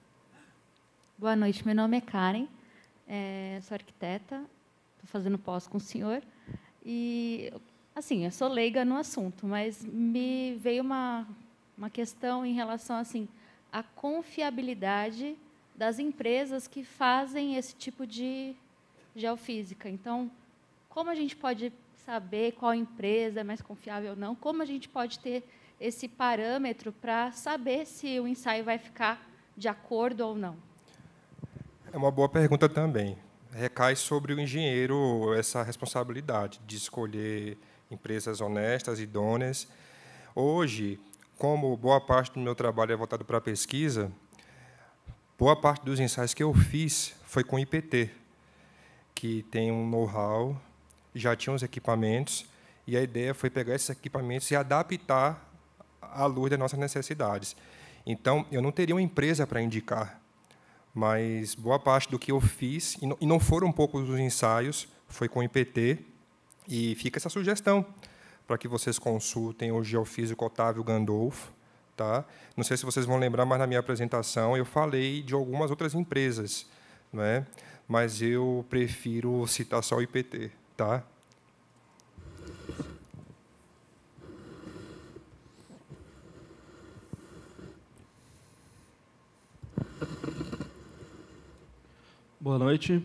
Boa noite, meu nome é Karen, é, sou arquiteta, estou fazendo pós com o senhor. E, assim, eu sou leiga no assunto, mas me veio uma, uma questão em relação, assim, à confiabilidade das empresas que fazem esse tipo de geofísica. Então, como a gente pode saber qual empresa é mais confiável ou não? Como a gente pode ter esse parâmetro para saber se o ensaio vai ficar de acordo ou não? É uma boa pergunta também. Recai sobre o engenheiro essa responsabilidade de escolher empresas honestas, idôneas. Hoje, como boa parte do meu trabalho é voltado para a pesquisa, boa parte dos ensaios que eu fiz foi com o IPT, que tem um know-how já tinha os equipamentos, e a ideia foi pegar esses equipamentos e adaptar à luz das nossas necessidades. Então, eu não teria uma empresa para indicar, mas boa parte do que eu fiz, e não foram poucos os ensaios, foi com o IPT, e fica essa sugestão para que vocês consultem é o geofísico Otávio Gandolfo. Tá? Não sei se vocês vão lembrar, mas na minha apresentação eu falei de algumas outras empresas, é mas eu prefiro citar só o IPT tá? Boa noite.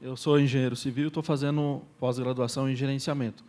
Eu sou engenheiro civil, estou fazendo pós-graduação em gerenciamento.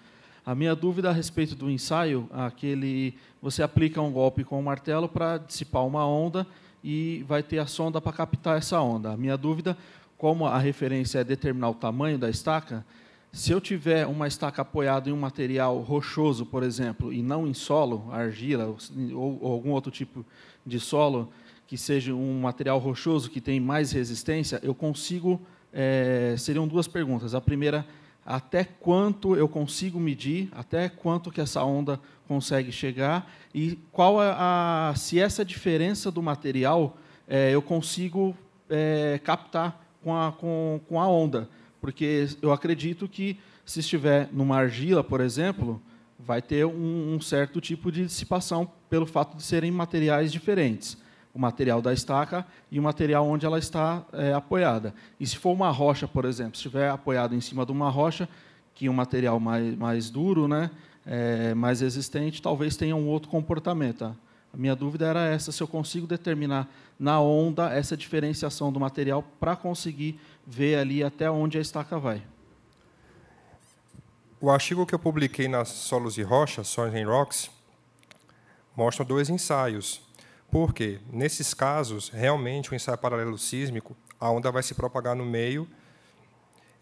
A minha dúvida a respeito do ensaio, aquele você aplica um golpe com um martelo para dissipar uma onda e vai ter a sonda para captar essa onda. A minha dúvida, como a referência é determinar o tamanho da estaca, se eu tiver uma estaca apoiada em um material rochoso, por exemplo, e não em solo, argila ou, ou algum outro tipo de solo que seja um material rochoso que tem mais resistência, eu consigo. É, seriam duas perguntas. A primeira, até quanto eu consigo medir, até quanto que essa onda consegue chegar e qual a, a se essa diferença do material é, eu consigo é, captar com a, com, com a onda porque eu acredito que se estiver numa argila, por exemplo, vai ter um, um certo tipo de dissipação pelo fato de serem materiais diferentes o material da estaca e o material onde ela está é, apoiada. E se for uma rocha, por exemplo, se estiver apoiado em cima de uma rocha, que é um material mais, mais duro, né, é, mais resistente, talvez tenha um outro comportamento. Tá? A minha dúvida era essa, se eu consigo determinar na onda essa diferenciação do material para conseguir ver ali até onde a estaca vai. O artigo que eu publiquei nas Solos e Rocha, Soils and Rocks, mostra dois ensaios. Porque, nesses casos, realmente o ensaio paralelo sísmico, a onda vai se propagar no meio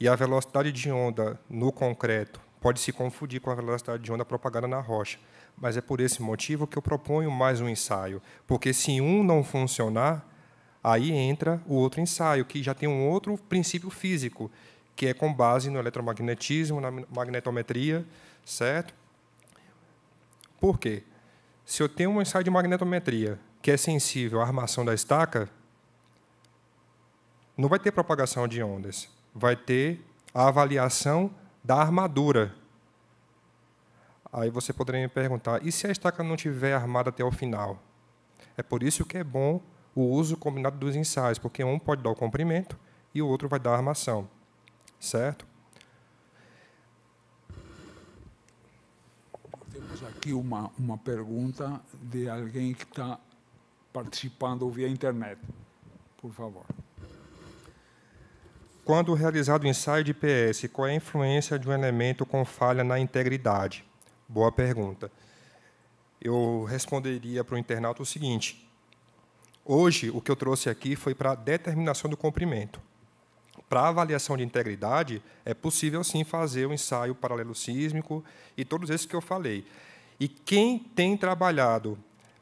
e a velocidade de onda no concreto pode se confundir com a velocidade de onda propagada na rocha. Mas é por esse motivo que eu proponho mais um ensaio, porque se um não funcionar, aí entra o outro ensaio, que já tem um outro princípio físico, que é com base no eletromagnetismo, na magnetometria, certo? Por quê? Se eu tenho um ensaio de magnetometria que é sensível à armação da estaca, não vai ter propagação de ondas, vai ter a avaliação da armadura. Aí você poderia me perguntar: e se a estaca não tiver armada até o final? É por isso que é bom o uso combinado dos ensaios, porque um pode dar o comprimento e o outro vai dar a armação, certo? Temos aqui uma, uma pergunta de alguém que está participando via internet. Por favor. Quando realizado o ensaio de PS, qual é a influência de um elemento com falha na integridade? Boa pergunta. Eu responderia para o internauta o seguinte: hoje o que eu trouxe aqui foi para a determinação do comprimento. Para avaliação de integridade, é possível sim fazer o um ensaio paralelo sísmico e todos esses que eu falei. E quem tem trabalhado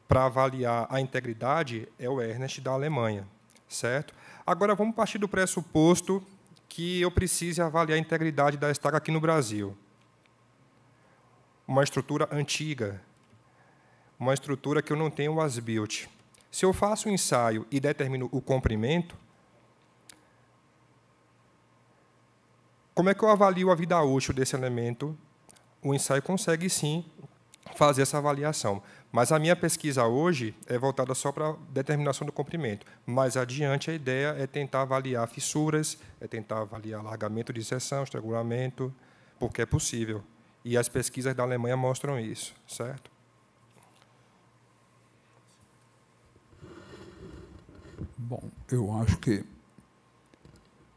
para avaliar a integridade é o Ernest da Alemanha, certo? Agora vamos partir do pressuposto que eu precise avaliar a integridade da estaca aqui no Brasil uma estrutura antiga, uma estrutura que eu não tenho as-built. Se eu faço o um ensaio e determino o comprimento, como é que eu avalio a vida útil desse elemento? O ensaio consegue, sim, fazer essa avaliação. Mas a minha pesquisa hoje é voltada só para a determinação do comprimento. Mais adiante, a ideia é tentar avaliar fissuras, é tentar avaliar alargamento de seção, estrangulamento, porque é possível. E as pesquisas da Alemanha mostram isso, certo? Bom, eu acho que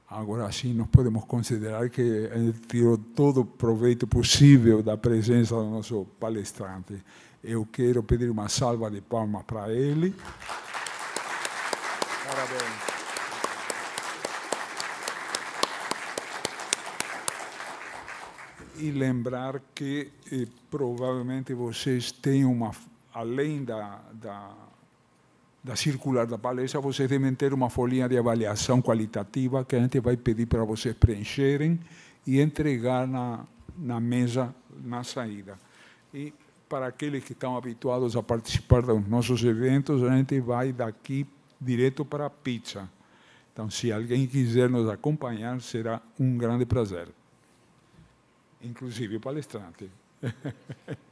agora sim nós podemos considerar que ele tirou todo o proveito possível da presença do nosso palestrante. Eu quero pedir uma salva de palmas para ele. Parabéns. e lembrar que e, eh, provavelmente vocês têm uma, além da, da, da circular da palestra, vocês devem ter uma folhinha de avaliação qualitativa que a gente vai pedir para vocês preencherem e entregar na, na mesa na saída. E para aqueles que estão habituados a participar dos nossos eventos, a gente vai daqui direto para a pizza. Então, se alguém quiser nos acompanhar, será um grande prazer. inclusivi, palestranti.